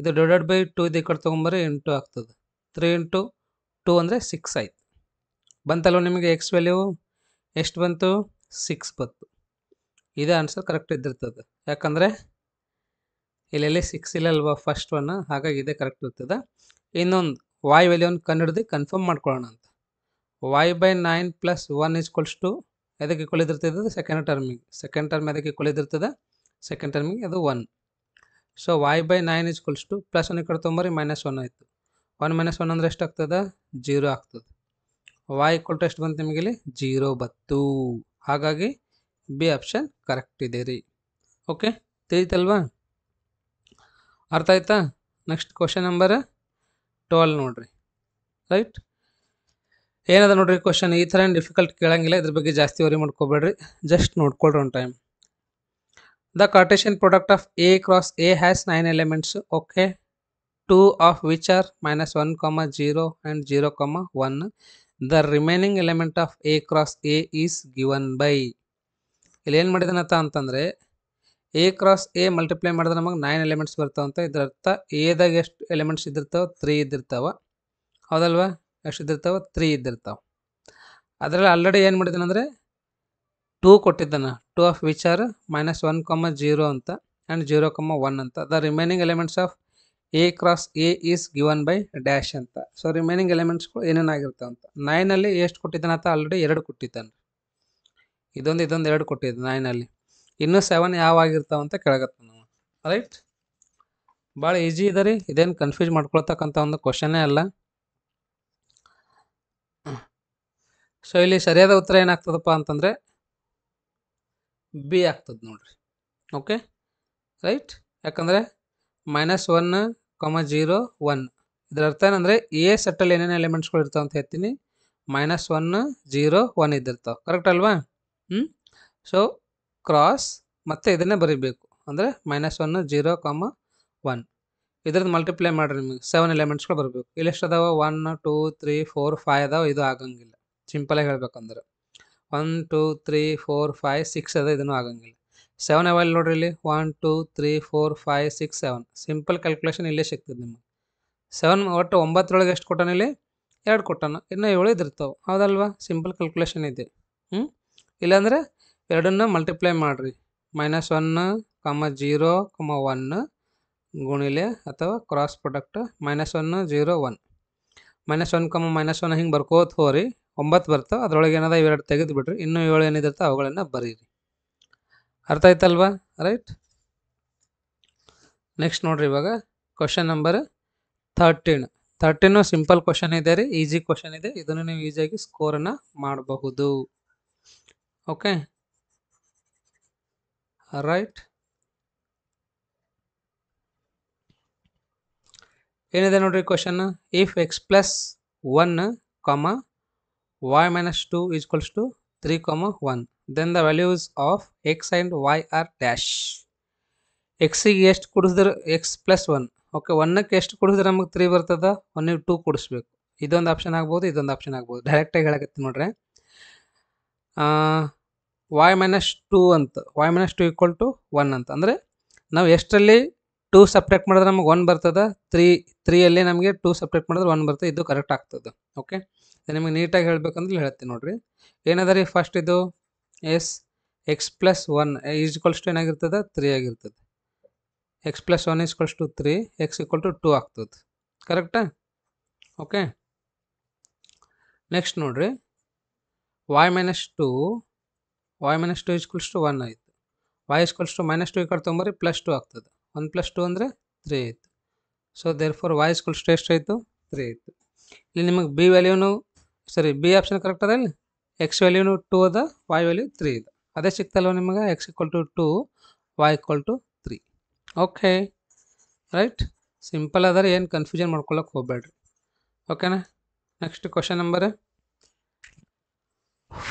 ಇದು ಡಿವೈಡೆಡ್ ಬೈ ಟೂ ಇದು ಈ ಕಡೆ ತೊಗೊಂಬರಿ ಇಂಟು ಆಗ್ತದೆ ತ್ರೀ ಇಂಟು ಟೂ ಅಂದರೆ ಸಿಕ್ಸ್ ಆಯ್ತು ಬಂತಲ್ವ ನಿಮಗೆ ಎಕ್ಸ್ ವ್ಯಾಲ್ಯೂ ಎಷ್ಟು ಬಂತು ಸಿಕ್ಸ್ ಬಂತು ಇದೇ ಆನ್ಸರ್ ಕರೆಕ್ಟ್ ಇದ್ದಿರ್ತದೆ ಯಾಕಂದರೆ ಇಲ್ಲೆಲ್ಲಿ ಸಿಕ್ಸ್ ಇಲ್ಲಲ್ವ ಫಸ್ಟ್ ಒನ್ ಹಾಗಾಗಿ ಇದೇ ಕರೆಕ್ಟ್ ಇರ್ತದೆ ಇನ್ನೊಂದು ವಾಯ್ ವ್ಯಾಲ್ಯೂನ ಕನ್ನಡದಿ ಕನ್ಫರ್ಮ್ ಮಾಡ್ಕೊಳ್ಳೋಣ ಅಂತ y by nine plus one equals to ಎದಕ್ಕೆ ಈಕ್ವಲ್ ಸೆಕೆಂಡ್ ಟರ್ಮಿಗೆ ಸೆಕೆಂಡ್ ಟರ್ಮ್ ಎದಕ್ಕೆ ಈಕ್ವಲ್ ಸೆಕೆಂಡ್ ಟರ್ಮಿಗೆ ಅದು one so y by nine equals to plus one ಕಡೆ ತೊಂಬರಿ ಮೈನಸ್ ಒನ್ ಆಯಿತು ಒನ್ ಮೈನಸ್ ಒನ್ ಅಂದರೆ ಎಷ್ಟಾಗ್ತದೆ ಜೀರೋ ಆಗ್ತದೆ ವಾಯ್ ಈಕ್ವಲ್ ಟು ಎಷ್ಟು ಬಂತು ನಿಮಗೆ ಇಲ್ಲಿ ಜೀರೋ ಬತ್ತು ಹಾಗಾಗಿ ಬಿ ಆಪ್ಷನ್ ಕರೆಕ್ಟ್ ಇದೆ ರೀ ಓಕೆ ತಿಳಿತಲ್ವಾ ಅರ್ಥ ಆಯ್ತಾ ನೆಕ್ಸ್ಟ್ ಕ್ವಶನ್ ನಂಬರ್ ಟ್ವೆಲ್ ನೋಡ್ರಿ ರೈಟ್ ಏನದ ನೋಡ್ರಿ ಕ್ವಶನ್ ಈ ಥರ ಏನು ಡಿಫಿಕಲ್ಟ್ ಕೇಳಂಗಿಲ್ಲ ಇದ್ರ ಬಗ್ಗೆ ಜಾಸ್ತಿ ವರಿ ಮಾಡ್ಕೋಬೇಡ್ರಿ ಜಸ್ಟ್ ನೋಡ್ಕೊಳ್ರಿ one time the Cartesian product of A cross A has nine elements okay two of which are minus one comma zero and zero comma one the remaining element of A cross A is given by ಇಲ್ಲಿ ಏನು ಮಾಡಿದನತ್ತ ಅಂತಂದರೆ A cross A multiply ಮಾಡಿದ್ರೆ ನಮಗೆ nine elements ಬರ್ತಾವಂತ ಇದರ ಅರ್ಥ ಎದಾಗ ಎಷ್ಟು elements ಇದ್ದಿರ್ತಾವೆ three ಇದ್ದಿರ್ತಾವೆ ಹೌದಲ್ವಾ ಎಷ್ಟು ಇದ್ದಿರ್ತಾವೆ ತ್ರೀ ಇದ್ದಿರ್ತಾವೆ ಅದರಲ್ಲಿ ಆಲ್ರೆಡಿ ಏನು ಮಾಡಿದ್ದಾನಂದರೆ ಟೂ ಕೊಟ್ಟಿದ್ದಾನೆ two of which are minus one comma zero ಅಂತ ಆ್ಯಂಡ್ ಜೀರೋ ಕಮ್ಮ ಒನ್ ಅಂತ the remaining elements of A cross A is given by dash ಅಂತ ಸೊ ರಿಮೈನಿಂಗ್ ಎಲಿಮೆಂಟ್ಸ್ಗಳು ಏನೇನಾಗಿರ್ತಾವಂತ ಅಂತ ನೈನಲ್ಲಿ ಎಷ್ಟು ಕೊಟ್ಟಿದ್ದಾನೆ ಅಂತ ಆಲ್ರೆಡಿ ಎರಡು ಕೊಟ್ಟಿದ್ದಾನೆ ಇದೊಂದು ಇದೊಂದು ಎರಡು ಕೊಟ್ಟಿದ್ದೆ ನೈನಲ್ಲಿ ಇನ್ನು ಸೆವೆನ್ ಯಾವ ಅಂತ ಕೇಳಕತ್ತ ನಾವು ರೈಟ್ ಭಾಳ ಈಜಿ ಇದೆ ರೀ ಇದೇನು ಕನ್ಫ್ಯೂಸ್ ಮಾಡ್ಕೊಳ್ತಕ್ಕಂಥ ಒಂದು ಕ್ವಶನೇ ಅಲ್ಲ ಸೊ ಇಲ್ಲಿ ಸರಿಯಾದ ಉತ್ತರ ಏನಾಗ್ತದಪ್ಪ ಅಂತಂದರೆ ಬಿ ಆಗ್ತದೆ ನೋಡ್ರಿ ಓಕೆ ರೈಟ್ ಯಾಕಂದರೆ minus one comma zero one ಇದರ ಅರ್ಥ ಏನಂದರೆ ಎ ಸೆಟ್ಟಲ್ಲಿ ಏನೇನು ಎಲಿಮೆಂಟ್ಸ್ಗಳು ಇರ್ತಾವೆ ಅಂತ ಹೇಳ್ತೀನಿ ಮೈನಸ್ ಒನ್ ಜೀರೋ ಒನ್ ಇದ್ದಿರ್ತಾವೆ ಕರೆಕ್ಟ್ ಅಲ್ವಾ ಹ್ಞೂ ಸೊ ಕ್ರಾಸ್ ಮತ್ತು ಇದನ್ನೇ ಬರೀಬೇಕು ಅಂದರೆ minus one zero comma one ಇದ್ರದ್ದು ಮಲ್ಟಿಪ್ಲೈ ಮಾಡಿರಿ ನಿಮಗೆ ಸೆವೆನ್ ಎಲಿಮೆಂಟ್ಸ್ಗಳು ಬರಬೇಕು ಇಲ್ಲಿ ಎಷ್ಟು ಅದಾವ one two three four five ಅದಾವ ಇದು ಆಗಂಗಿಲ್ಲ ಸಿಂಪಲಾಗಿ ಹೇಳ್ಬೇಕಂದ್ರೆ one two three four five six ಅದ ಇದನ್ನು ಆಗಂಗಿಲ್ಲ ಸೆವೆನ್ ಅವೆಲ್ಲ ನೋಡ್ರಿ ಇಲ್ಲಿ one two three four five six seven simple calculation ಇಲ್ಲೇ ಸಿಗ್ತದೆ ನಿಮಗೆ ಸೆವೆನ್ ಒಟ್ಟು ಒಂಬತ್ತರೊಳಗೆ ಎಷ್ಟು ಕೊಟ್ಟಾನ ಇಲ್ಲಿ ಎರಡು ಕೊಟ್ಟಾನ ಇನ್ನೂ ಏಳು ಇದಿರ್ತಾವೆ ಹೌದಲ್ವಾ ಸಿಂಪಲ್ ಕ್ಯಾಲ್ಕುಲೇಷನ್ ಇದೆ ಹ್ಞೂ ಇಲ್ಲಾಂದರೆ ಎರಡನ್ನು ಮಲ್ಟಿಪ್ಲೈ ಮಾಡಿರಿ minus one comma zero comma one ಗುಣಿಲೆ ಅಥವಾ cross product minus one zero one minus one comma minus one ಹಿಂಗೆ ಬರ್ಕೋತ ಹೋರಿ ಒಂಬತ್ತು ಬರ್ತಾವೆ ಅದರೊಳಗೆ ಏನದ ಇವೆರಡು ತೆಗೆದು ಬಿಡ್ರಿ ಇನ್ನೂ ಏಳು ಏನಿದಿರ್ತಾವೆ ಅವುಗಳನ್ನು ಬರೀರಿ ಅರ್ಥ ಆಯ್ತಲ್ವಾ ರೈಟ್ ನೆಕ್ಸ್ಟ್ ನೋಡಿರಿ ಇವಾಗ question number thirteen thirteen simple question ಇದೆ ರೀ ಈಸಿ ಕ್ವಶನ್ ಇದೆ ಇದನ್ನು ನೀವು ಈಸಿಯಾಗಿ ಸ್ಕೋರನ್ನು ಮಾಡಬಹುದು ಓಕೆ ರೈಟ್ ಏನಿದೆ ನೋಡ್ರಿ question if x plus one comma y minus two is to three comma one then the values of x and y are dash ಎಕ್ಸಿಗೆ ಎಷ್ಟು ಕೂಡಿಸಿದ್ರೆ ಎಕ್ಸ್ ಪ್ಲಸ್ ಒನ್ ಓಕೆ ಒನ್ನಕ್ಕೆ ಎಷ್ಟು ಕೊಡಿಸಿದ್ರೆ ನಮಗೆ ತ್ರೀ ಬರ್ತದ ಒನ್ನಿಗೆ ಟೂ ಕೊಡಿಸ್ಬೇಕು ಇದೊಂದು ಆಪ್ಷನ್ ಆಗ್ಬೋದು ಇದೊಂದು ಆಪ್ಷನ್ ಆಗ್ಬೋದು ಡೈರೆಕ್ಟಾಗಿ ಹೇಳಕತ್ತೀನಿ ನೋಡ್ರಿ ವಾಯ್ ಮೈನಸ್ ಟೂ ಅಂತ y minus two equal to one ಅಂತ ಅಂದರೆ ನಾವು ಎಷ್ಟರಲ್ಲಿ ಟೂ ಸಪ್ರೇಟ್ ಮಾಡಿದ್ರೆ ನಮಗೆ ಒನ್ ಬರ್ತದೆ ತ್ರೀ ತ್ರೀಯಲ್ಲಿ ನಮಗೆ ಟೂ ಸಪ್ರೇಟ್ ಮಾಡಿದ್ರೆ ಒನ್ ಬರ್ತದೆ ಇದು ಕರೆಕ್ಟ್ ಆಗ್ತದೆ ಓಕೆ ನಿಮಗೆ ನೀಟಾಗಿ ಹೇಳಬೇಕಂದ್ರೆ ಹೇಳ್ತೀನಿ ನೋಡಿರಿ ಏನದ ಫಸ್ಟ್ ಇದು S x plus one is equals to ಏನಾಗಿರ್ತದೆ ತ್ರೀ ಆಗಿರ್ತದೆ x plus one is equals to three x equal to two ಆಗ್ತದೆ ಕರೆಕ್ಟಾ ಓಕೆ ನೆಕ್ಸ್ಟ್ ನೋಡಿರಿ y minus two y minus two equals to one ಆಯಿತು y equals to minus two ಈ ಕಡೆ ತೊಗೊಂಬರಿ plus two ಆಗ್ತದೆ ಒನ್ ಪ್ಲಸ್ ಟು ಅಂದರೆ three ಆಯಿತು so therefore y equals to ಆಯಿತು ತ್ರೀ ಆಯಿತು ಇಲ್ಲಿ ನಿಮಗೆ ಬಿ ವ್ಯಾಲ್ಯೂನು ಸರಿ ಬಿ ಆಪ್ಷನ್ ಕರೆಕ್ಟ್ ಅದ ಇಲ್ಲಿ ಎಕ್ಸ್ ವ್ಯಾಲ್ಯೂನು ಟೂ ಅದ ವಾಯ್ ವ್ಯಾಲ್ಯೂ ತ್ರೀ ಇದೆ ಅದೇ ಸಿಕ್ತಲ್ವ ನಿಮಗೆ x equal to two y equal to three okay right simple ಆದರೆ ಏನು ಕನ್ಫ್ಯೂಷನ್ ಮಾಡ್ಕೊಳಕ್ಕೆ ಹೋಗ್ಬೇಡ್ರಿ ಓಕೆನಾ ನೆಕ್ಸ್ಟ್ ಕ್ವಶನ್ ನಂಬರ್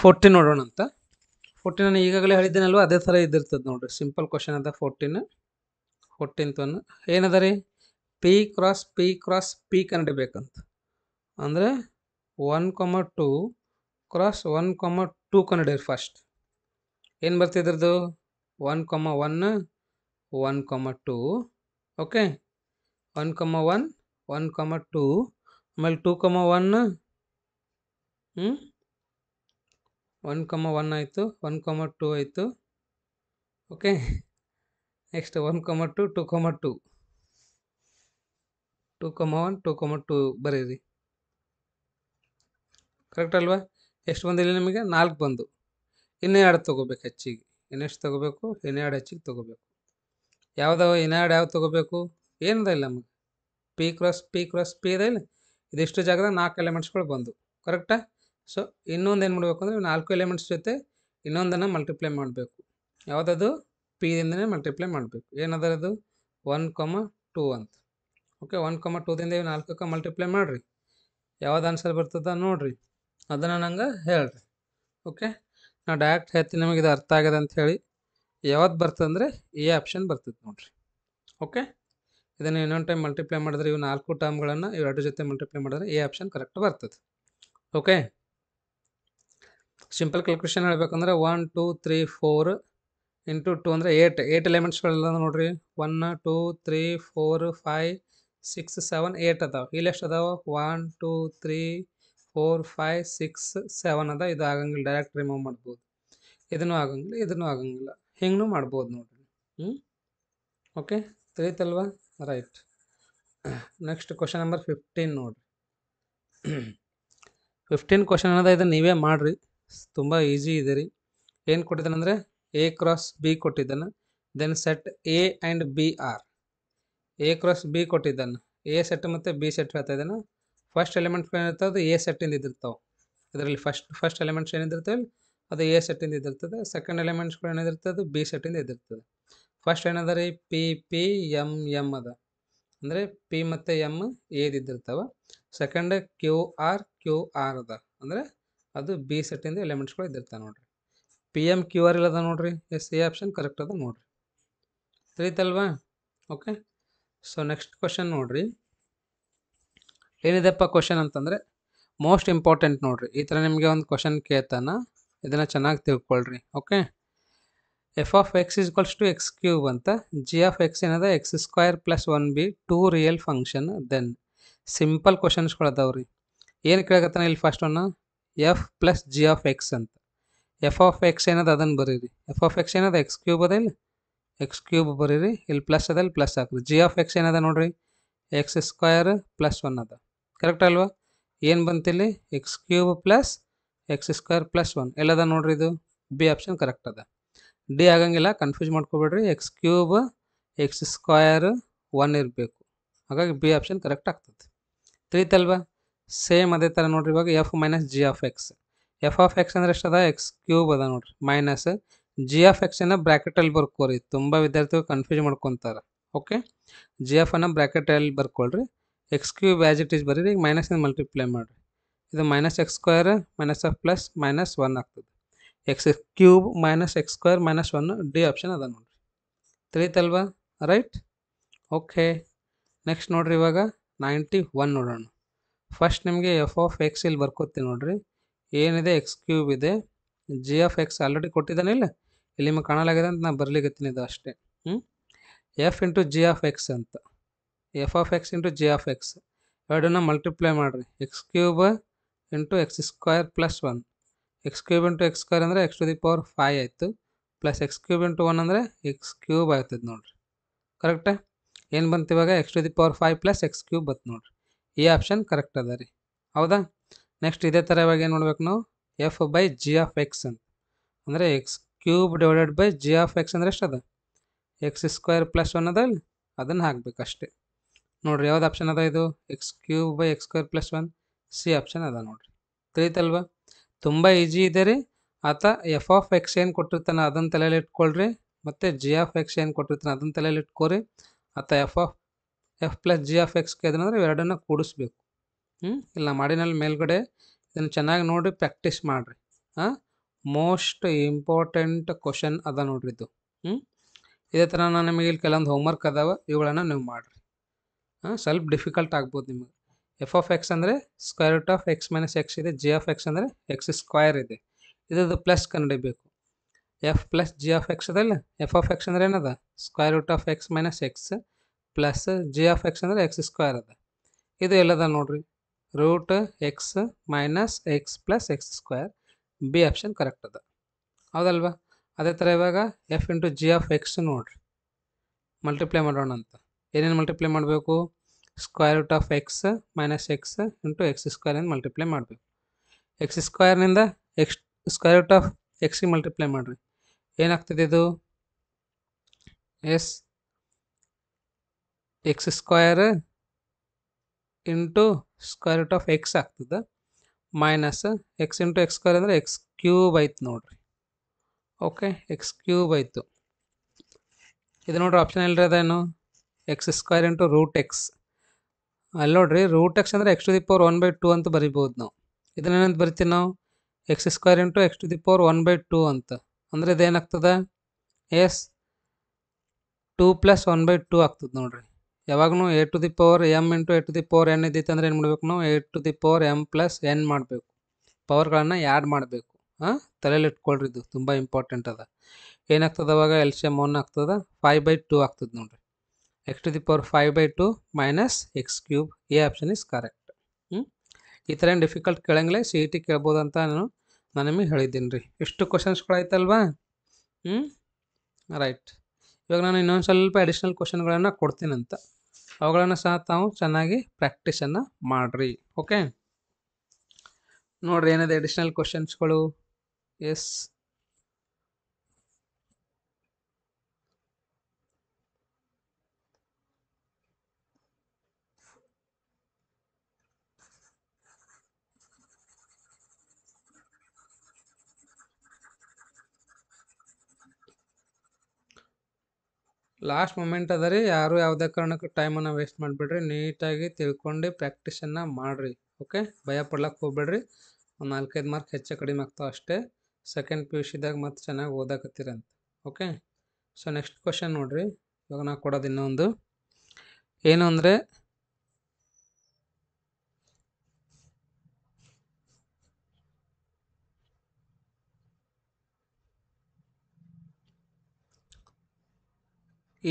ಫೋರ್ಟಿ ನೋಡೋಣ ಅಂತ ಫೋರ್ಟೀನ್ ನಾನು ಈಗಾಗಲೇ ಹೇಳಿದ್ದೇನಲ್ವ ಅದೇ ಥರ ಇದ್ದಿರ್ತದೆ ನೋಡಿರಿ ಸಿಂಪಲ್ ಕ್ವಶನ್ ಅದ ಫೋರ್ಟೀನ್ ಫೋರ್ಟೀನ್ತ್ ಒನ್ ಏನದ ರೀ P cross P cross P ಕಂಡಿಬೇಕಂತ ಅಂದರೆ one comma two cross one comma two ಕಂಡಿರಿ ಫಸ್ಟ್ ಏನು ಬರ್ತಿದ್ರದ್ದು one comma one one comma two okay one comma one one comma two ಆಮೇಲೆ two comma one ಹ್ಞೂ one comma one ಆಯಿತು one comma two ಆಯಿತು okay next one comma two two comma two two comma one two comma to ಬರೀರಿ correct ಅಲ್ವಾ ಎಷ್ಟು ಬಂದಿಲ್ಲ ನಿಮಗೆ ನಾಲ್ಕು ಬಂದು ಇನ್ನೂ ಎರಡು ತೊಗೋಬೇಕು ಹೆಚ್ಚಿಗೆ ಇನ್ನೆಷ್ಟು ತೊಗೋಬೇಕು ಇನ್ನೂ ಎರಡು ಹೆಚ್ಚಿಗೆ ತೊಗೋಬೇಕು ಯಾವುದವ ಎರಡು ಯಾವ್ದು ತೊಗೋಬೇಕು ಏನಿದೆ ಇಲ್ಲ ನಮಗೆ P cross P cross P ಇದೆ ಇಲ್ಲ ಇದಿಷ್ಟು ಜಾಗದಾಗ ನಾಲ್ಕು ಎಲಿಮೆಂಟ್ಸ್ಗಳು ಬಂದು ಕರೆಕ್ಟಾ ಸೊ ಇನ್ನೊಂದು ಏನು ಮಾಡಬೇಕು ಅಂದರೆ ನಾಲ್ಕು ಎಲಿಮೆಂಟ್ಸ್ ಜೊತೆ ಇನ್ನೊಂದನ್ನು ಮಲ್ಟಿಪ್ಲೈ ಮಾಡಬೇಕು ಯಾವುದದು ಪಿಯಿಂದನೇ ಮಲ್ಟಿಪ್ಲೈ ಮಾಡಬೇಕು ಏನದರದು ಒನ್ ಕಮ ಟೂ ಅಂತ ಓಕೆ ಒನ್ ಕಮ ಟೂದಿಂದ ಇವು ನಾಲ್ಕಕ್ಕೆ ಮಲ್ಟಿಪ್ಲೈ ಮಾಡಿರಿ ಯಾವ್ದು ಆನ್ಸರ್ ಬರ್ತದ ನೋಡಿರಿ ಅದನ್ನು ನಂಗೆ ಹೇಳ್ರಿ ಓಕೆ ನಾ ಡೈರೆಕ್ಟ್ ಹೇಳ್ತೀನಿ ನಮಗೆ ಇದು ಅರ್ಥ ಆಗ್ಯದ ಅಂತ ಹೇಳಿ ಯಾವ್ದು ಬರ್ತದಂದರೆ ಎ ಆಪ್ಷನ್ ಬರ್ತದೆ ನೋಡಿರಿ ಓಕೆ ಇದನ್ನು ಇನ್ನೊಂದು ಟೈಮ್ ಮಲ್ಟಿಪ್ಲೈ ಮಾಡಿದ್ರೆ ಇವು ನಾಲ್ಕು ಟರ್ಮ್ಗಳನ್ನು ಇವೆರಡು ಜೊತೆ ಮಲ್ಟಿಪ್ಲೈ ಮಾಡಿದ್ರೆ ಎ ಆಪ್ಷನ್ ಕರೆಕ್ಟ್ ಬರ್ತದೆ ಓಕೆ ಸಿಂಪಲ್ ಕ್ಯಾಲ್ಕುಲೇಷನ್ ಹೇಳಬೇಕಂದ್ರೆ one two three four into two ಅಂದರೆ ಏಟ್ ಏಟ್ ಎಲಿಮೆಂಟ್ಸ್ಗಳೆಲ್ಲ ನೋಡಿರಿ one two three four five six seven eight ಅದಾವೆ ಇಲ್ಲಿ ಎಷ್ಟು ಅದಾವೆ one two three four five six seven ಅದ ಇದು ಆಗಂಗಿಲ್ಲ ಡೈರೆಕ್ಟ್ ರಿಮೂವ್ ಮಾಡ್ಬೋದು ಇದನ್ನು ಆಗಂಗಿಲ್ಲ ಇದನ್ನು ಆಗಂಗಿಲ್ಲ ಹಿಂಗೂ ಮಾಡ್ಬೋದು ನೋಡಿರಿ ಹ್ಞೂ ಓಕೆ ತಿಳಿತಲ್ವಾ right next question number fifteen ನೋಡಿರಿ ಫಿಫ್ಟೀನ್ ಕ್ವಶನ್ ಅದ ಇದನ್ನು ನೀವೇ ಮಾಡಿರಿ ತುಂಬ ಈಸಿ ಇದೆ ರೀ ಏನು ಕೊಟ್ಟಿದ್ದಾನಂದರೆ ಎ ಕ್ರಾಸ್ ಬಿ ಕೊಟ್ಟಿದ್ದಾನೆ then set A and B or A cross B ಕೊಟ್ಟಿದ್ದಾನೆ ಎ ಸೆಟ್ ಮತ್ತು ಬಿ ಸೆಟ್ ಹೇಳ್ತಾ ಇದ್ದಾನೆ ಫಸ್ಟ್ ಎಲಿಮೆಂಟ್ ಏನಿರ್ತದೆ ಅದು ಎ ಸೆಟ್ಟಿಂದ ಇದ್ದಿರ್ತಾವೆ ಅದರಲ್ಲಿ ಫಸ್ಟ್ ಫಸ್ಟ್ ಎಲಿಮೆಂಟ್ಸ್ ಏನಿದಿರ್ತವೆ ಅದು ಎ ಸೆಟ್ಟಿಂದ ಇದ್ದಿರ್ತದೆ ಸೆಕೆಂಡ್ ಎಲಿಮೆಂಟ್ಸ್ಗಳು ಏನಿರ್ತದೆ ಅದು ಬಿ ಸೆಟ್ಟಿಂದ ಇದ್ದಿರ್ತದೆ ಫಸ್ಟ್ ಏನಿದೆ ರೀ ಪಿ ಪಿ ಎಮ್ ಎಮ್ ಅದ ಅಂದರೆ ಪಿ ಮತ್ತು ಎಮ್ ಏದಿದ್ದಿರ್ತಾವೆ second Q R Q R ಅದ ಅಂದರೆ ಅದು ಬಿ ಸೆಟ್ಟಿಂದ ಎಲಿಮೆಂಟ್ಸ್ಗಳು ಇದ್ದಿರ್ತವೆ ನೋಡಿರಿ ಪಿ ಎಮ್ ಕ್ಯೂ ಆರ್ ಇಲ್ಲದ ನೋಡಿರಿ ಎಸ್ ಎ ಆಪ್ಷನ್ ಕರೆಕ್ಟ್ ಅದ ನೋಡಿರಿ ತಿಳಿತಲ್ವಾ ಓಕೆ ಸೊ ನೆಕ್ಸ್ಟ್ ಕ್ವಶನ್ ನೋಡಿರಿ ಏನಿದೆಪ್ಪ ಕ್ವಶನ್ ಅಂತಂದರೆ ಮೋಸ್ಟ್ ಇಂಪಾರ್ಟೆಂಟ್ ನೋಡಿರಿ ಈ ಥರ ನಿಮಗೆ ಒಂದು ಕ್ವಶನ್ ಕೇಳ್ತಾನ ಇದನ್ನು ಚೆನ್ನಾಗಿ ತಿಳ್ಕೊಳ್ರಿ okay F of X equals to X cube ಅಂತ ಜಿ ಆಫ್ ಎಕ್ಸ್ ಏನದ X square plus one be two real function then simple ಕ್ವಶನ್ಸ್ಗಳು ಅದಾವೆ ರೀ ಏನು ಕೇಳಕತ್ತಾನ ಇಲ್ಲಿ first one F plus G of X ಅಂತ ಎಫ್ ಆಫ್ ಎಕ್ಸ್ ಏನದ ಅದನ್ನು ಬರೀರಿ ಎಫ್ ಆಫ್ ಎಕ್ಸ್ ಏನದ ಎಕ್ಸ್ ಕ್ಯೂಬ್ ಅದ ಇಲ್ಲಿ ಎಕ್ಸ್ ಕ್ಯೂಬ್ ಬರೀರಿ ಇಲ್ಲಿ ಪ್ಲಸ್ ಅದ ಇಲ್ಲಿ ಪ್ಲಸ್ ಹಾಕ್ರಿ ಜಿ ಆಫ್ ಎಕ್ಸ್ ಏನದ ನೋಡ್ರಿ ಎಕ್ಸ್ ಸ್ಕ್ವಯರ್ ಪ್ಲಸ್ ಒನ್ ಅದ ಕರೆಕ್ಟ್ ಅಲ್ವಾ ಏನು ಬಂತಿಲ್ಲಿ X cube plus X square plus one ಎಲ್ಲದ ನೋಡ್ರಿ ಇದು ಬಿ ಆಪ್ಷನ್ ಕರೆಕ್ಟ್ ಅದ ಡಿ ಆಗಂಗಿಲ್ಲ ಕನ್ಫ್ಯೂಸ್ ಮಾಡ್ಕೋಬೇಡ್ರಿ X cube X square one ಇರಬೇಕು ಹಾಗಾಗಿ ಬಿ ಆಪ್ಷನ್ ಕರೆಕ್ಟ್ ಆಗ್ತದೆ ತಿಳಿತಲ್ವಾ ಸೇಮ್ ಅದೇ ಥರ ನೋಡ್ರಿ ಇವಾಗ F minus G of X F of X ಅಂದ್ರೆ ಎಷ್ಟದ ಎಕ್ಸ್ ಕ್ಯೂಬ್ ಅದ ನೋಡ್ರಿ ಮೈನಸ್ ಜಿ ಆಫ್ ಎಕ್ಸನ್ನು ಬ್ರ್ಯಾಕೆಟಲ್ಲಿ ಬರ್ಕೋರಿ ತುಂಬ ವಿದ್ಯಾರ್ಥಿಗಳು ಕನ್ಫ್ಯೂಜ್ ಮಾಡ್ಕೊತಾರೆ ಓಕೆ ಜಿ ಎಫ್ ಅನ್ನ ಬ್ರ್ಯಾಕೆಟಲ್ಲಿ ಬರ್ಕೊಳ್ರಿ X cube as it is ಬರೀರಿ ಈಗ ಮೈನಸ್ನಿಂದ ಮಲ್ಟಿಪ್ಲೈ ಮಾಡಿರಿ ಇದು minus X square minus of plus minus one ಆಗ್ತದೆ X cube minus X square minus one D option ಅದ ನೋಡ್ರಿ ತಿಳಿತಲ್ವಾ ರೈಟ್ ಓಕೆ ನೆಕ್ಸ್ಟ್ ನೋಡ್ರಿ ಇವಾಗ ನೈಂಟಿ ಒನ್ ನೋಡೋಣ ಫಸ್ಟ್ ನಿಮಗೆ ಎಫ್ ಆಫ್ ಎಕ್ಸ್ ಇಲ್ಲಿ ಬರ್ಕೋತೀನಿ ನೋಡ್ರಿ ಏನಿದೆ ಎಕ್ಸ್ ಕ್ಯೂಬ್ ಇದೆ ಜಿ ಆಫ್ ಎಕ್ಸ್ ಆಲ್ರೆಡಿ ಕೊಟ್ಟಿದ್ದಾನೆ ಇಲ್ಲ ಇಲ್ಲಿ ನಿಮಗೆ ಕಾಣಲಾಗಿದೆ ಅಂತ ನಾನು ಬರಲಿಕ್ಕೆ ಇದು ಅಷ್ಟೇ ಹ್ಞೂ F into G of X ಅಂತ F of X into G of X ಎರಡನ್ನ ಮಲ್ಟಿಪ್ಲೈ ಮಾಡಿರಿ X cube into X square plus one X cube into X square ಅಂದರೆ X to the power five ಆಯಿತು plus X cube into one ಅಂದರೆ X cube ಆಗ್ತದೆ ನೋಡಿರಿ ಕರೆಕ್ಟೇ ಏನು ಬಂತಿವಾಗ X to the power five plus X cube ಬತ್ತು ನೋಡಿರಿ ಈ ಆಪ್ಷನ್ ಕರೆಕ್ಟ್ ಅದ ರೀ ಹೌದಾ ನೆಕ್ಸ್ಟ್ ಇದೇ ಥರ ಇವಾಗ ಏನು ನೋಡ್ಬೇಕು ನಾವು F by G of X ಅಂತ ಅಂದರೆ X cube divided by G of X ಅಂದರೆ ಎಷ್ಟು ಅದ ಎಕ್ಸ್ ಸ್ಕ್ವೇರ್ ಪ್ಲಸ್ ಒನ್ ಅದ ಅಲ್ಲಿ ಅದನ್ನು ಹಾಕ್ಬೇಕು ಅಷ್ಟೇ ನೋಡಿರಿ ಯಾವ್ದು ಆಪ್ಷನ್ ಅದ ಇದು X cube by X square plus one C option ಅದ ನೋಡಿರಿ ತಿಳಿತಲ್ವಾ ತುಂಬ ಈಜಿ ಇದೆ ರೀ ಆತ ಎಫ್ ಆಫ್ ಎಕ್ಸ್ ಏನು ಕೊಟ್ಟಿರ್ತಾನೆ ಅದನ್ನು ತಲೆಯಲ್ಲಿ ಇಟ್ಕೊಳ್ರಿ ಮತ್ತು ಜಿ ಆಫ್ ಎಕ್ಸ್ ಏನು ಕೊಟ್ಟಿರ್ತಾನೆ ಅದನ್ನು ತಲೆಯಲ್ಲಿ ಇಟ್ಕೋರಿ ಆತ F of F plus G of ಎಕ್ಸ್ಗೆ ಅದನ್ನಂದ್ರೆ ಇವೆರಡನ್ನ ಕೂಡಿಸ್ಬೇಕು ಹ್ಞೂ ಇಲ್ಲ ಮಾಡಿನಲ್ಲಿ ಮೇಲ್ಗಡೆ ಇದನ್ನು ಚೆನ್ನಾಗಿ ನೋಡಿ ಪ್ರ್ಯಾಕ್ಟೀಸ್ ಮಾಡಿರಿ ಹಾಂ ಮೋಸ್ಟ್ ಇಂಪಾರ್ಟೆಂಟ್ ಕ್ವಶನ್ ಅದ ನೋಡ್ರಿ ಇದು ಹ್ಞೂ ಇದೇ ಥರ ನಾನು ನಿಮಗೆ ಇಲ್ಲಿ ಕೆಲವೊಂದು ಹೋಮ್ವರ್ಕ್ ಅದಾವೆ ಇವುಗಳನ್ನು ನೀವು ಮಾಡಿರಿ ಹಾಂ ಸ್ವಲ್ಪ ಡಿಫಿಕಲ್ಟ್ ಆಗ್ಬೋದು ನಿಮಗೆ ಎಫ್ ಆಫ್ ಎಕ್ಸ್ ಅಂದರೆ square root of X minus X ಇದೆ ಜಿ ಆಫ್ ಎಕ್ಸ್ ಅಂದರೆ ಎಕ್ಸ್ ಸ್ಕ್ವೇರ್ ಇದೆ ಇದರದ್ದು ಪ್ಲಸ್ ಬೇಕು F plus G of X ಅದಲ್ಲ ಎಫ್ ಆಫ್ ಎಕ್ಸ್ ಅಂದರೆ ಏನದ square root of X minus X plus G of X ಅಂದರೆ ಎಕ್ಸ್ ಸ್ಕ್ವೇರ್ ಅದ ಇದು ಎಲ್ಲದ ನೋಡ್ರಿ root X minus X plus X square B option correct ಅದ ಹೌದಲ್ವಾ ಅದೇ ಥರ ಇವಾಗ F into G of X ನೋಡ್ರಿ ಮಲ್ಟಿಪ್ಲೈ ಮಾಡೋಣ ಅಂತ ಏನೇನು ಮಲ್ಟಿಪ್ಲೈ ಮಾಡಬೇಕು square root of X minus X into X ಸ್ಕ್ವೇರಿಂದ ಮಲ್ಟಿಪ್ಲೈ ಮಾಡಬೇಕು ಎಕ್ಸ್ ಸ್ಕ್ವೇರ್ನಿಂದ ಎಕ್ಸ್ ಸ್ಕ್ವೇರ್ ರೂಟ್ ಆಫ್ ಎಕ್ಸಿಗೆ ಮಲ್ಟಿಪ್ಲೈ ಮಾಡಿರಿ ಏನಾಗ್ತದೆ ಇದು S X square into square root of X ಆಗ್ತದೆ minus X into X square ಅಂದರೆ ಎಕ್ಸ್ ಕ್ಯೂಬ್ ಆಯ್ತು ನೋಡಿರಿ ಓಕೆ ಎಕ್ಸ್ ಕ್ಯೂಬ್ ಆಯಿತು ಇದು ನೋಡ್ರಿ ಆಪ್ಷನ್ ಇಲ್ಲರಿ ಅದೇನು X square into root X ಅಲ್ಲಿ ನೋಡ್ರಿ ರೂಟ್ ಎಕ್ಸ್ ಅಂದರೆ X to the power one by two ಅಂತ ಬರಿಬೋದು ನಾವು ಇದನ್ನೇನಂತ ಬರಿತೀವಿ ನಾವು X square into X to the power one by two ಅಂತ ಅಂದರೆ ಇದೇನಾಗ್ತದೆ is two plus one by two ಆಗ್ತದೆ ನೋಡ್ರಿ ಯಾವಾಗನು A to the power M into A to the power N ಇದ್ದಿತ್ತು ಅಂದರೆ ಏನು ಮಾಡಬೇಕು ನಾವು A to the power M plus N ಮಾಡಬೇಕು ಪವರ್ಗಳನ್ನು ಆ್ಯಡ್ ಮಾಡಬೇಕು ಹಾಂ ತಲೆಯಲ್ಲಿ ಇಟ್ಕೊಳ್ರಿ ಇದು ತುಂಬ ಇಂಪಾರ್ಟೆಂಟ್ ಅದ ಏನಾಗ್ತದೆ ಅವಾಗ ಎಲ್ ಸಿ ಎಮ್ ಒನ್ ಆಗ್ತದೆ ಫೈವ್ ಬೈ ಟು ಆಗ್ತದೆ ನೋಡಿರಿ X to the power five by two minus X cube A option is correct ಹ್ಞೂ ಈ ಥರ ಏನು ಡಿಫಿಕಲ್ಟ್ ಕೇಳಂಗಿಲ್ಲ ಸಿ ಇ ಟಿ ಕೇಳ್ಬೋದು ನಾನು ನಾನು ನಿಮಗೆ ಹೇಳಿದ್ದೀನಿ ರೀ ಇಷ್ಟು ಕ್ವಶನ್ಸ್ಗಳಾಯ್ತಲ್ವಾ ಹ್ಞೂ ರೈಟ್ ಇವಾಗ ನಾನು ಇನ್ನೊಂದು ಸ್ವಲ್ಪ ಅಡಿಷ್ನಲ್ ಕ್ವಶನ್ಗಳನ್ನು ಕೊಡ್ತೀನಂತ ಅವುಗಳನ್ನು ಸಹ ತಾವು ಚೆನ್ನಾಗಿ ಪ್ರಾಕ್ಟೀಸನ್ನು ಮಾಡಿರಿ ಓಕೆ ನೋಡ್ರಿ ಏನಿದೆ ಅಡಿಷ್ನಲ್ ಕ್ವಶನ್ಸ್ಗಳು ಎಸ್ ಲಾಸ್ಟ್ ಮೂಮೆಂಟ್ ಅದ ರೀ ಯಾರು ಯಾವುದೇ ಕಾರಣಕ್ಕೂ ಟೈಮನ್ನು ವೇಸ್ಟ್ ಮಾಡಿಬಿಡ್ರಿ ನೀಟಾಗಿ ತಿಳ್ಕೊಂಡು ಪ್ರ್ಯಾಕ್ಟೀಸನ್ನು ಮಾಡಿರಿ ಓಕೆ ಭಯ ಪಡ್ಲಕ್ಕೆ ಹೋಗ್ಬೇಡ್ರಿ ಒಂದು ನಾಲ್ಕೈದು ಮಾರ್ಕ್ ಹೆಚ್ಚು ಕಡಿಮೆ ಆಗ್ತಾವೆ ಅಷ್ಟೇ ಸೆಕೆಂಡ್ ಪಿ ಯು ಸಿದಾಗ ಮತ್ತೆ ಚೆನ್ನಾಗಿ ಓದಾಕತ್ತೀರಂತ ಓಕೆ ಸೊ ನೆಕ್ಸ್ಟ್ ಕ್ವಶನ್ ನೋಡಿರಿ ಇವಾಗ ನಾ ಕೊಡೋದು ಇನ್ನೊಂದು ಏನು ಅಂದರೆ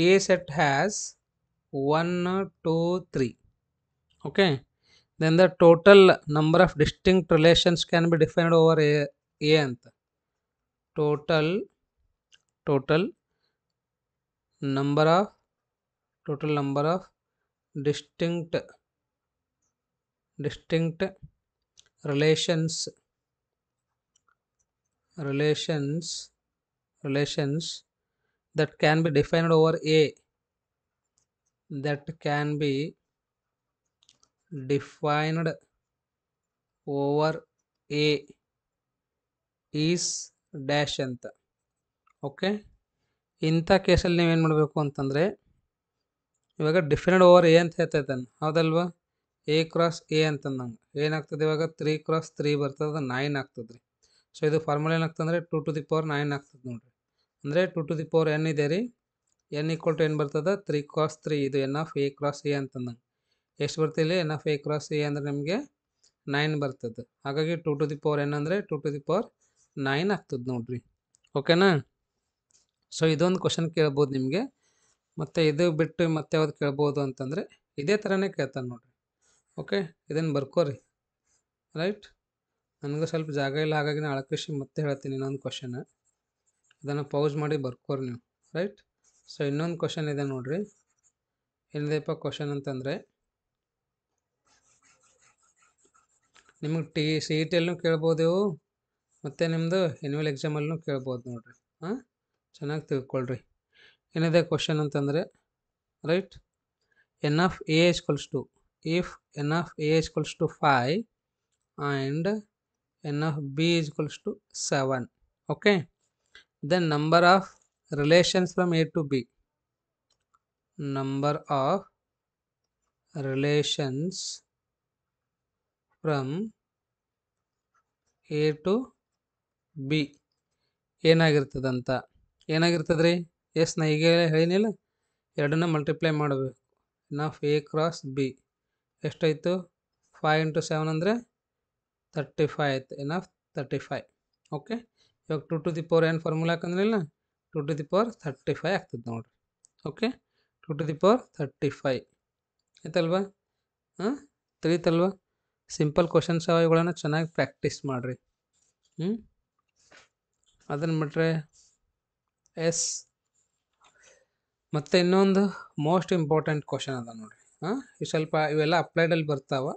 A set has 1, 2, 3. Okay. Then the total number of distinct relations can be defined over A, A and total total number of total number of distinct distinct relations relations relations that can be defined over A that can be defined over A is dash ಅಂತ okay ಇಂಥ ಕೇಸಲ್ಲಿ ನೀವೇನು ಮಾಡಬೇಕು ಅಂತಂದರೆ ಇವಾಗ defined over A ಅಂತ ಹೇಳ್ತಾಯಿದ್ದಾನೆ ಹೌದಲ್ವಾ A cross A ಅಂತಂದಂಗೆ ಏನಾಗ್ತದೆ ಇವಾಗ ತ್ರೀ ಕ್ರಾಸ್ ತ್ರೀ ಬರ್ತದೆ ನೈನ್ ಆಗ್ತದೆ ರೀ ಸೊ ಇದು ಫಾರ್ಮುಲಾ ಏನಾಗ್ತಂದ್ರೆ two to the power nine ಆಗ್ತದೆ ನೋಡಿರಿ ಅಂದರೆ two to the four N ಇದೆ ರೀ ಎನ್ ಈಕ್ವಲ್ ಟು ಏನು ಬರ್ತದೆ ತ್ರೀ ಕ್ರಾಸ್ ತ್ರೀ ಇದು N of A cross A ಅಂತಂದಂಗೆ ಎಷ್ಟು ಬರ್ತಿಲ್ಲ N of A cross A ಅಂದರೆ ನಿಮಗೆ ನೈನ್ ಬರ್ತದೆ ಹಾಗಾಗಿ two to the power N ಅಂದರೆ two to the power nine ಆಗ್ತದೆ ನೋಡ್ರಿ ಓಕೆನಾ ಸೊ ಇದೊಂದು ಕ್ವಶನ್ ಕೇಳ್ಬೋದು ನಿಮಗೆ ಮತ್ತು ಇದು ಬಿಟ್ಟು ಮತ್ತೆ ಯಾವ್ದು ಕೇಳ್ಬೋದು ಅಂತಂದರೆ ಇದೇ ಥರನೇ ಕೇಳ್ತಾನೆ ನೋಡ್ರಿ ಓಕೆ ಇದನ್ನು ಬರ್ಕೋರಿ ರೈಟ್ ನನಗೂ ಸ್ವಲ್ಪ ಜಾಗ ಇಲ್ಲ ಹಾಗಾಗಿ ನಾ ಅಳಕಿಸಿ ಮತ್ತೆ ಹೇಳ್ತೀನಿ ಇನ್ನೊಂದು ಕ್ವಶನ್ ಅದನ್ನು ಪೌಸ್ ಮಾಡಿ ಬರ್ಕೋರಿ ನೀವು ರೈಟ್ ಸೊ ಇನ್ನೊಂದು ಕ್ವಶನ್ ಇದೆ ನೋಡಿರಿ ಏನಿದೆಪ್ಪ ಕ್ವಶನ್ ಅಂತಂದರೆ ನಿಮಗೆ ಟಿ ಸಿ ಇ e ಟಿಯಲ್ಲೂ ಕೇಳ್ಬೋದು ಮತ್ತು ನಿಮ್ಮದು ಎನ್ಯುವಲ್ ಎಕ್ಸಾಮಲ್ಲೂ ಕೇಳ್ಬೋದು ನೋಡಿರಿ ಹಾಂ ಚೆನ್ನಾಗಿ ತಿಳ್ಕೊಳ್ರಿ ಏನಿದೆ ಕ್ವಶನ್ ಅಂತಂದರೆ right N of A equals to if N of A equals to five and N of B equals to seven okay then number of relations from a to b number of relations from a to b ಏನಾಗಿರ್ತದಂತ ಏನಾಗಿರ್ತದ್ರಿ yes ನಾ ಈಗ ಹೇಳಿನಿಲ್ಲ ಎರಡನ್ನೂ multiply ಮಾಡಬೇಕು of A cross B ಎಷ್ಟಾಯಿತು five into seven ಅಂದರೆ thirty five ಆಯಿತು N of thirty five okay ಇವಾಗ ಟು ಟು ದಿ ಪವರ್ ಏನು ಫಾರ್ಮುಲಾ ಹಾಕಂದ್ರಿಲ್ಲ two to the power thirty five ಆಗ್ತದೆ ನೋಡಿರಿ okay two to the power thirty five ಆಯ್ತಲ್ವಾ ಹಾಂ ತಿಳಿತಲ್ವಾ ಸಿಂಪಲ್ ಕ್ವಶನ್ಸ್ ಇವುಗಳನ್ನು ಚೆನ್ನಾಗಿ ಪ್ರ್ಯಾಕ್ಟೀಸ್ ಮಾಡಿರಿ ಹ್ಞೂ ಅದನ್ನು ಬಿಟ್ರೆ ಎಸ್ ಮತ್ತು ಇನ್ನೊಂದು ಮೋಸ್ಟ್ ಇಂಪಾರ್ಟೆಂಟ್ ಕ್ವಶನ್ ಅದ ನೋಡಿರಿ ಹಾಂ ಇವು ಸ್ವಲ್ಪ ಇವೆಲ್ಲ ಅಪ್ಲೈಡಲ್ಲಿ ಬರ್ತಾವ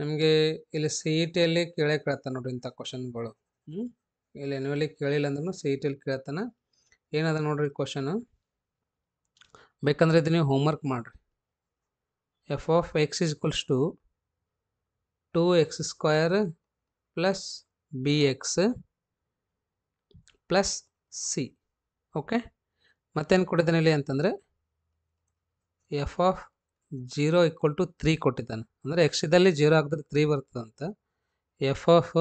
ನಿಮಗೆ ಇಲ್ಲಿ ಸಿ ಇ e ಟಿಯಲ್ಲಿ ಕೇಳೇ ಕೇಳ್ತಾರೆ ನೋಡಿರಿ ಇಂಥ ಕ್ವಶನ್ಗಳು ಹ್ಞೂ ಇಲ್ಲಿ ಎನ್ಯುವಲಿ ಕೇಳಿಲ್ಲ ಅಂದ್ರೂ ಸಿ ಇ ಟಿಲಿ ಕೇಳ್ತಾನೆ ಏನದ ನೋಡ್ರಿ ಕ್ವಶನು ಬೇಕಂದ್ರೆ ಇದು ನೀವು ಹೋಮ್ವರ್ಕ್ ಮಾಡಿರಿ F of X equals to two X square plus B X plus C okay ಮತ್ತೇನು ಕೊಟ್ಟಿದ್ದಾನೆ ಇಲ್ಲಿ ಅಂತಂದರೆ F of zero equal to three ಕೊಟ್ಟಿದ್ದಾನೆ ಅಂದರೆ ಎಕ್ಸ್ ಇದಲ್ಲಿ ಜೀರೋ ಹಾಕಿದ್ರೆ ತ್ರೀ ಬರ್ತದಂತ ಎಫ್ ಆಫ್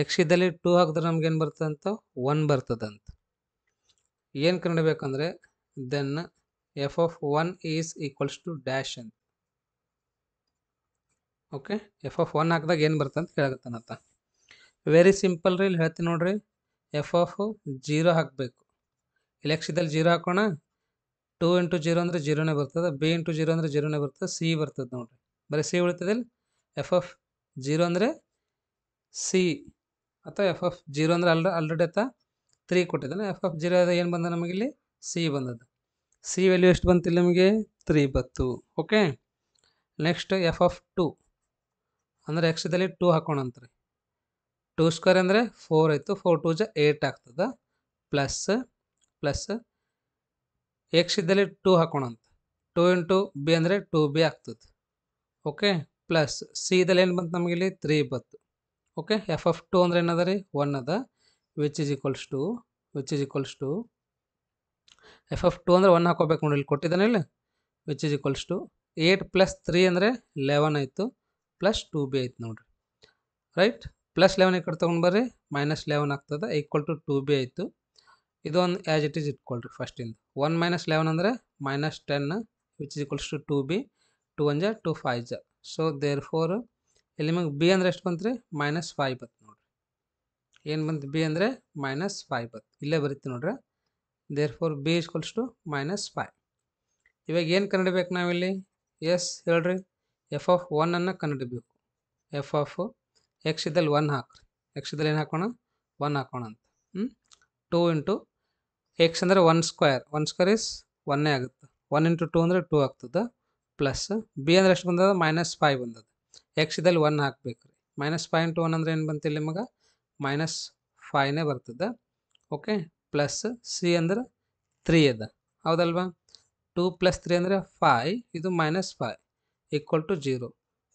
ಯಕ್ಷದಲ್ಲಿ ಟೂ ಹಾಕಿದ್ರೆ ನಮ್ಗೆ ಬರ್ತದಂತ ಒನ್ ಬರ್ತದಂತ ಏನು ಕಂಡಬೇಕಂದ್ರೆ then F of one is equals to dash ಅಂತ ಓಕೆ ಎಫ್ ಆಫ್ ಒನ್ ಹಾಕಿದಾಗ ಏನು ಬರ್ತಂತ ಕೇಳಕತ್ತಾನತ್ತ ವೆರಿ ಸಿಂಪಲ್ ರೀ ಇಲ್ಲಿ ಹೇಳ್ತೀನಿ ನೋಡ್ರಿ ಎಫ್ ಆಫ್ ಜೀರೋ ಹಾಕಬೇಕು ಇಲೆಕ್ಷದಲ್ಲಿ ಜೀರೋ ಹಾಕೋಣ ಟೂ ಇಂಟು ಜೀರೋ ಅಂದರೆ ಜೀರೋನೇ ಬರ್ತದೆ ಬಿ ಇಂಟು ಜೀರೋ ಅಂದರೆ ಜೀರೋನೇ ಬರ್ತದೆ ಸಿ ಬರ್ತದೆ ನೋಡ್ರಿ ಬರೀ ಸಿ ಉಳಿತದಲ್ಲಿ ಎಫ್ ಆಫ್ ಜೀರೋ ಅಂದರೆ ಸಿ ಅಥವಾ ಎಫ್ ಎಫ್ ಜೀರೋ ಅಂದರೆ ಅಲ್ರ ಆಲ್ರೆಡಿ ಆತ ತ್ರೀ ಕೊಟ್ಟಿದ್ದಾನೆ ಎಫ್ ಎಫ್ ಜೀರೋ ಏನು ಬಂದ ನಮಗಿಲ್ಲಿ ಸಿ ಬಂದದ್ದು ಸಿ ವ್ಯಾಲ್ಯೂ ಎಷ್ಟು ಬಂತಿಲ್ಲ ನಮಗೆ ತ್ರೀ ಬತ್ತು okay next F F two ಅಂದರೆ ಎಕ್ಸ್ಟ್ರಾದಲ್ಲಿ ಟೂ ಹಾಕೋಣಂತ್ರಿ ಟೂ ಸ್ಕ್ವೇರ್ ಅಂದರೆ ಫೋರ್ ಆಯಿತು ಫೋರ್ ಟೂ ಜ ಏಟ್ ಆಗ್ತದ ಪ್ಲಸ್ ಪ್ಲಸ್ ಇದ್ದಲ್ಲಿ ಟೂ ಹಾಕೋಣಂತ ಟೂ ಇಂಟು ಬಿ ಅಂದರೆ ಟೂ ಬಿ ಆಗ್ತದೆ ಓಕೆ ಪ್ಲಸ್ ಸಿದಲ್ಲಿ ಏನು ಬಂತು ನಮಗಿಲ್ಲಿ ತ್ರೀ ಬತ್ತು ಓಕೆ ಎಫ್ ಎಫ್ ಟು ಅಂದ್ರೆ ಏನದ ರೀ ಒನ್ ಅದ which is equals to which is equals to F F two ಅಂದರೆ ಒನ್ ಹಾಕೋಬೇಕು ನೋಡಿ ಇಲ್ಲಿ ಕೊಟ್ಟಿದ್ದಾನೆ ಇಲ್ಲಿ which is equals to eight plus three ಅಂದರೆ ಲೆವೆನ್ ಆಯಿತು ಪ್ಲಸ್ ಟೂ ಬಿ ಆಯ್ತು ನೋಡಿರಿ ರೈಟ್ ಪ್ಲಸ್ ಲೆವೆನ್ ಈ ಕಡೆ ತೊಗೊಂಡು ಬರ್ರಿ ಮೈನಸ್ ಲೆವೆನ್ ಆಗ್ತದೆ ಈಕ್ವಲ್ ಟು ಟು ಬಿ ಆಯಿತು ಇದೊಂದು ಆ್ಯಸ್ ಇಟ್ ಈಸ್ ಇಟ್ಕೊಳ್ರಿ ಫಸ್ಟಿಂದ ಒನ್ ಮೈನಸ್ ಲೆವೆನ್ ಅಂದರೆ minus ten which is equals to two B to one ಜ ಟು ಫೈವ್ ಜ ಸೊ ದೇರ್ ಫೋರ್ ಇಲ್ಲಿ ನಿಮಗೆ ಬಿ ಅಂದ್ರೆ ಎಷ್ಟು ಬಂತು ರೀ ಮೈನಸ್ ಫೈವ್ ಬತ್ತು ನೋಡ್ರಿ ಏನು ಬಂತು ಬಿ ಅಂದರೆ ಮೈನಸ್ ಫೈವ್ ಬತ್ತು ಇಲ್ಲೇ ಬರುತ್ತೆ ನೋಡ್ರಿ there four B ಇಸ್ಕೊಲ್ಸ್ to minus five ಇವಾಗ ಏನು ಕನ್ನಡಿಬೇಕು ನಾವಿಲ್ಲಿ ಎಸ್ ಹೇಳ್ರಿ ಎಫ್ ಆಫ್ ಒನ್ ಒನ್ನನ್ನು ಕನ್ನಡಿಬೇಕು ಎಫ್ ಆಫ್ ಇದ್ದಲ್ಲಿ ಒನ್ ಹಾಕ್ರಿ ಇದ್ದಲ್ಲಿ ಏನು ಹಾಕೋಣ ಒನ್ ಹಾಕೋಣ ಅಂತ ಹ್ಞೂ ಟೂ ಇಂಟು ಎಕ್ಸ್ ಅಂದರೆ one square one square is ಒನ್ನೇ ಆಗುತ್ತೆ ಒನ್ ಇಂಟು ಟೂ ಅಂದರೆ ಟೂ ಆಗ್ತದೆ ಪ್ಲಸ್ ಬಿ ಅಂದರೆ ಎಷ್ಟು ಬಂದದ ಮೈನಸ್ ಫೈವ್ ಬಂದದ ಎಕ್ಸ್ದಲ್ಲಿ ಒನ್ ಹಾಕ್ಬೇಕು ರೀ ಮೈನಸ್ ಪಾಯಿಂಟ್ ಒನ್ ಅಂದ್ರೆ ಏನು ಬಂತಿಲ್ಲ ನಿಮಗೆ ಮೈನಸ್ ಫೈನೇ ಬರ್ತದೆ ಓಕೆ ಪ್ಲಸ್ ಸಿ ಅಂದ್ರೆ ತ್ರೀ ಅದ ಹೌದಲ್ವಾ ಟೂ ಪ್ಲಸ್ ತ್ರೀ ಅಂದರೆ ಫೈ ಇದು minus five equal to zero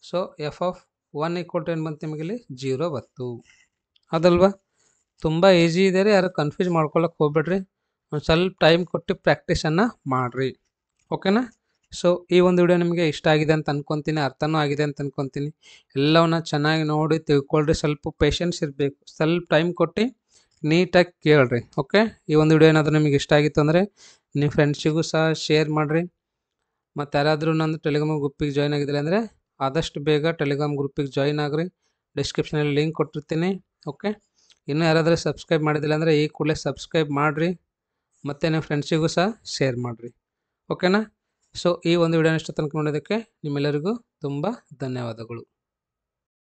so F of one equal to ಏನು ಬಂತು ನಿಮಗೆ ಇಲ್ಲಿ ಜೀರೋ ಬಂತು ಹೌದಲ್ವಾ ತುಂಬ ಈಸಿ ಇದೆ ರೀ ಯಾರು ಕನ್ಫ್ಯೂಸ್ ಮಾಡ್ಕೊಳಕ್ಕೆ ಹೋಗ್ಬೇಡ್ರಿ ಒಂದು ಸ್ವಲ್ಪ ಟೈಮ್ ಕೊಟ್ಟು ಪ್ರ್ಯಾಕ್ಟೀಸನ್ನು ಮಾಡಿರಿ ಓಕೆನಾ ಸೊ ಈ ಒಂದು ವಿಡಿಯೋ ನಿಮಗೆ ಇಷ್ಟ ಆಗಿದೆ ಅಂತ ಅನ್ಕೊತೀನಿ ಅರ್ಥನೂ ಆಗಿದೆ ಅಂತ ಅನ್ಕೊತೀನಿ ಎಲ್ಲವನ್ನ ಚೆನ್ನಾಗಿ ನೋಡಿ ತಿಳ್ಕೊಳ್ರಿ ಸ್ವಲ್ಪ ಪೇಷನ್ಸ್ ಇರಬೇಕು ಸ್ವಲ್ಪ ಟೈಮ್ ಕೊಟ್ಟು ನೀಟಾಗಿ ಕೇಳ್ರಿ ಓಕೆ ಈ ಒಂದು ವಿಡಿಯೋ ಏನಾದರೂ ನಿಮಗೆ ಇಷ್ಟ ಆಗಿತ್ತು ಅಂದರೆ ನಿಮ್ಮ ಫ್ರೆಂಡ್ಸಿಗೂ ಸಹ ಶೇರ್ ಮಾಡಿರಿ ಮತ್ತು ಯಾರಾದರೂ ನಂದು ಟೆಲಿಗ್ರಾಮ್ ಗ್ರೂಪಿಗೆ ಜಾಯ್ನ್ ಆಗಿದ್ದಿಲ್ಲ ಅಂದರೆ ಆದಷ್ಟು ಬೇಗ ಟೆಲಿಗ್ರಾಮ್ ಗ್ರೂಪಿಗೆ ಜಾಯ್ನ್ ಆಗಿರಿ ಡಿಸ್ಕ್ರಿಪ್ಷನಲ್ಲಿ ಲಿಂಕ್ ಕೊಟ್ಟಿರ್ತೀನಿ ಓಕೆ ಇನ್ನೂ ಯಾರಾದರೂ ಸಬ್ಸ್ಕ್ರೈಬ್ ಮಾಡಿದಿಲ್ಲ ಅಂದರೆ ಈ ಕೂಡಲೇ ಸಬ್ಸ್ಕ್ರೈಬ್ ಮಾಡಿರಿ ಮತ್ತು ನಿಮ್ಮ ಫ್ರೆಂಡ್ಸಿಗೂ ಸಹ ಶೇರ್ ಮಾಡಿರಿ ಓಕೆನಾ ಸೊ ಈ ಒಂದು ವಿಡಿಯೋನ ಇಷ್ಟು ತನಕ ನೋಡೋದಕ್ಕೆ ನಿಮ್ಮೆಲ್ಲರಿಗೂ ತುಂಬ ಧನ್ಯವಾದಗಳು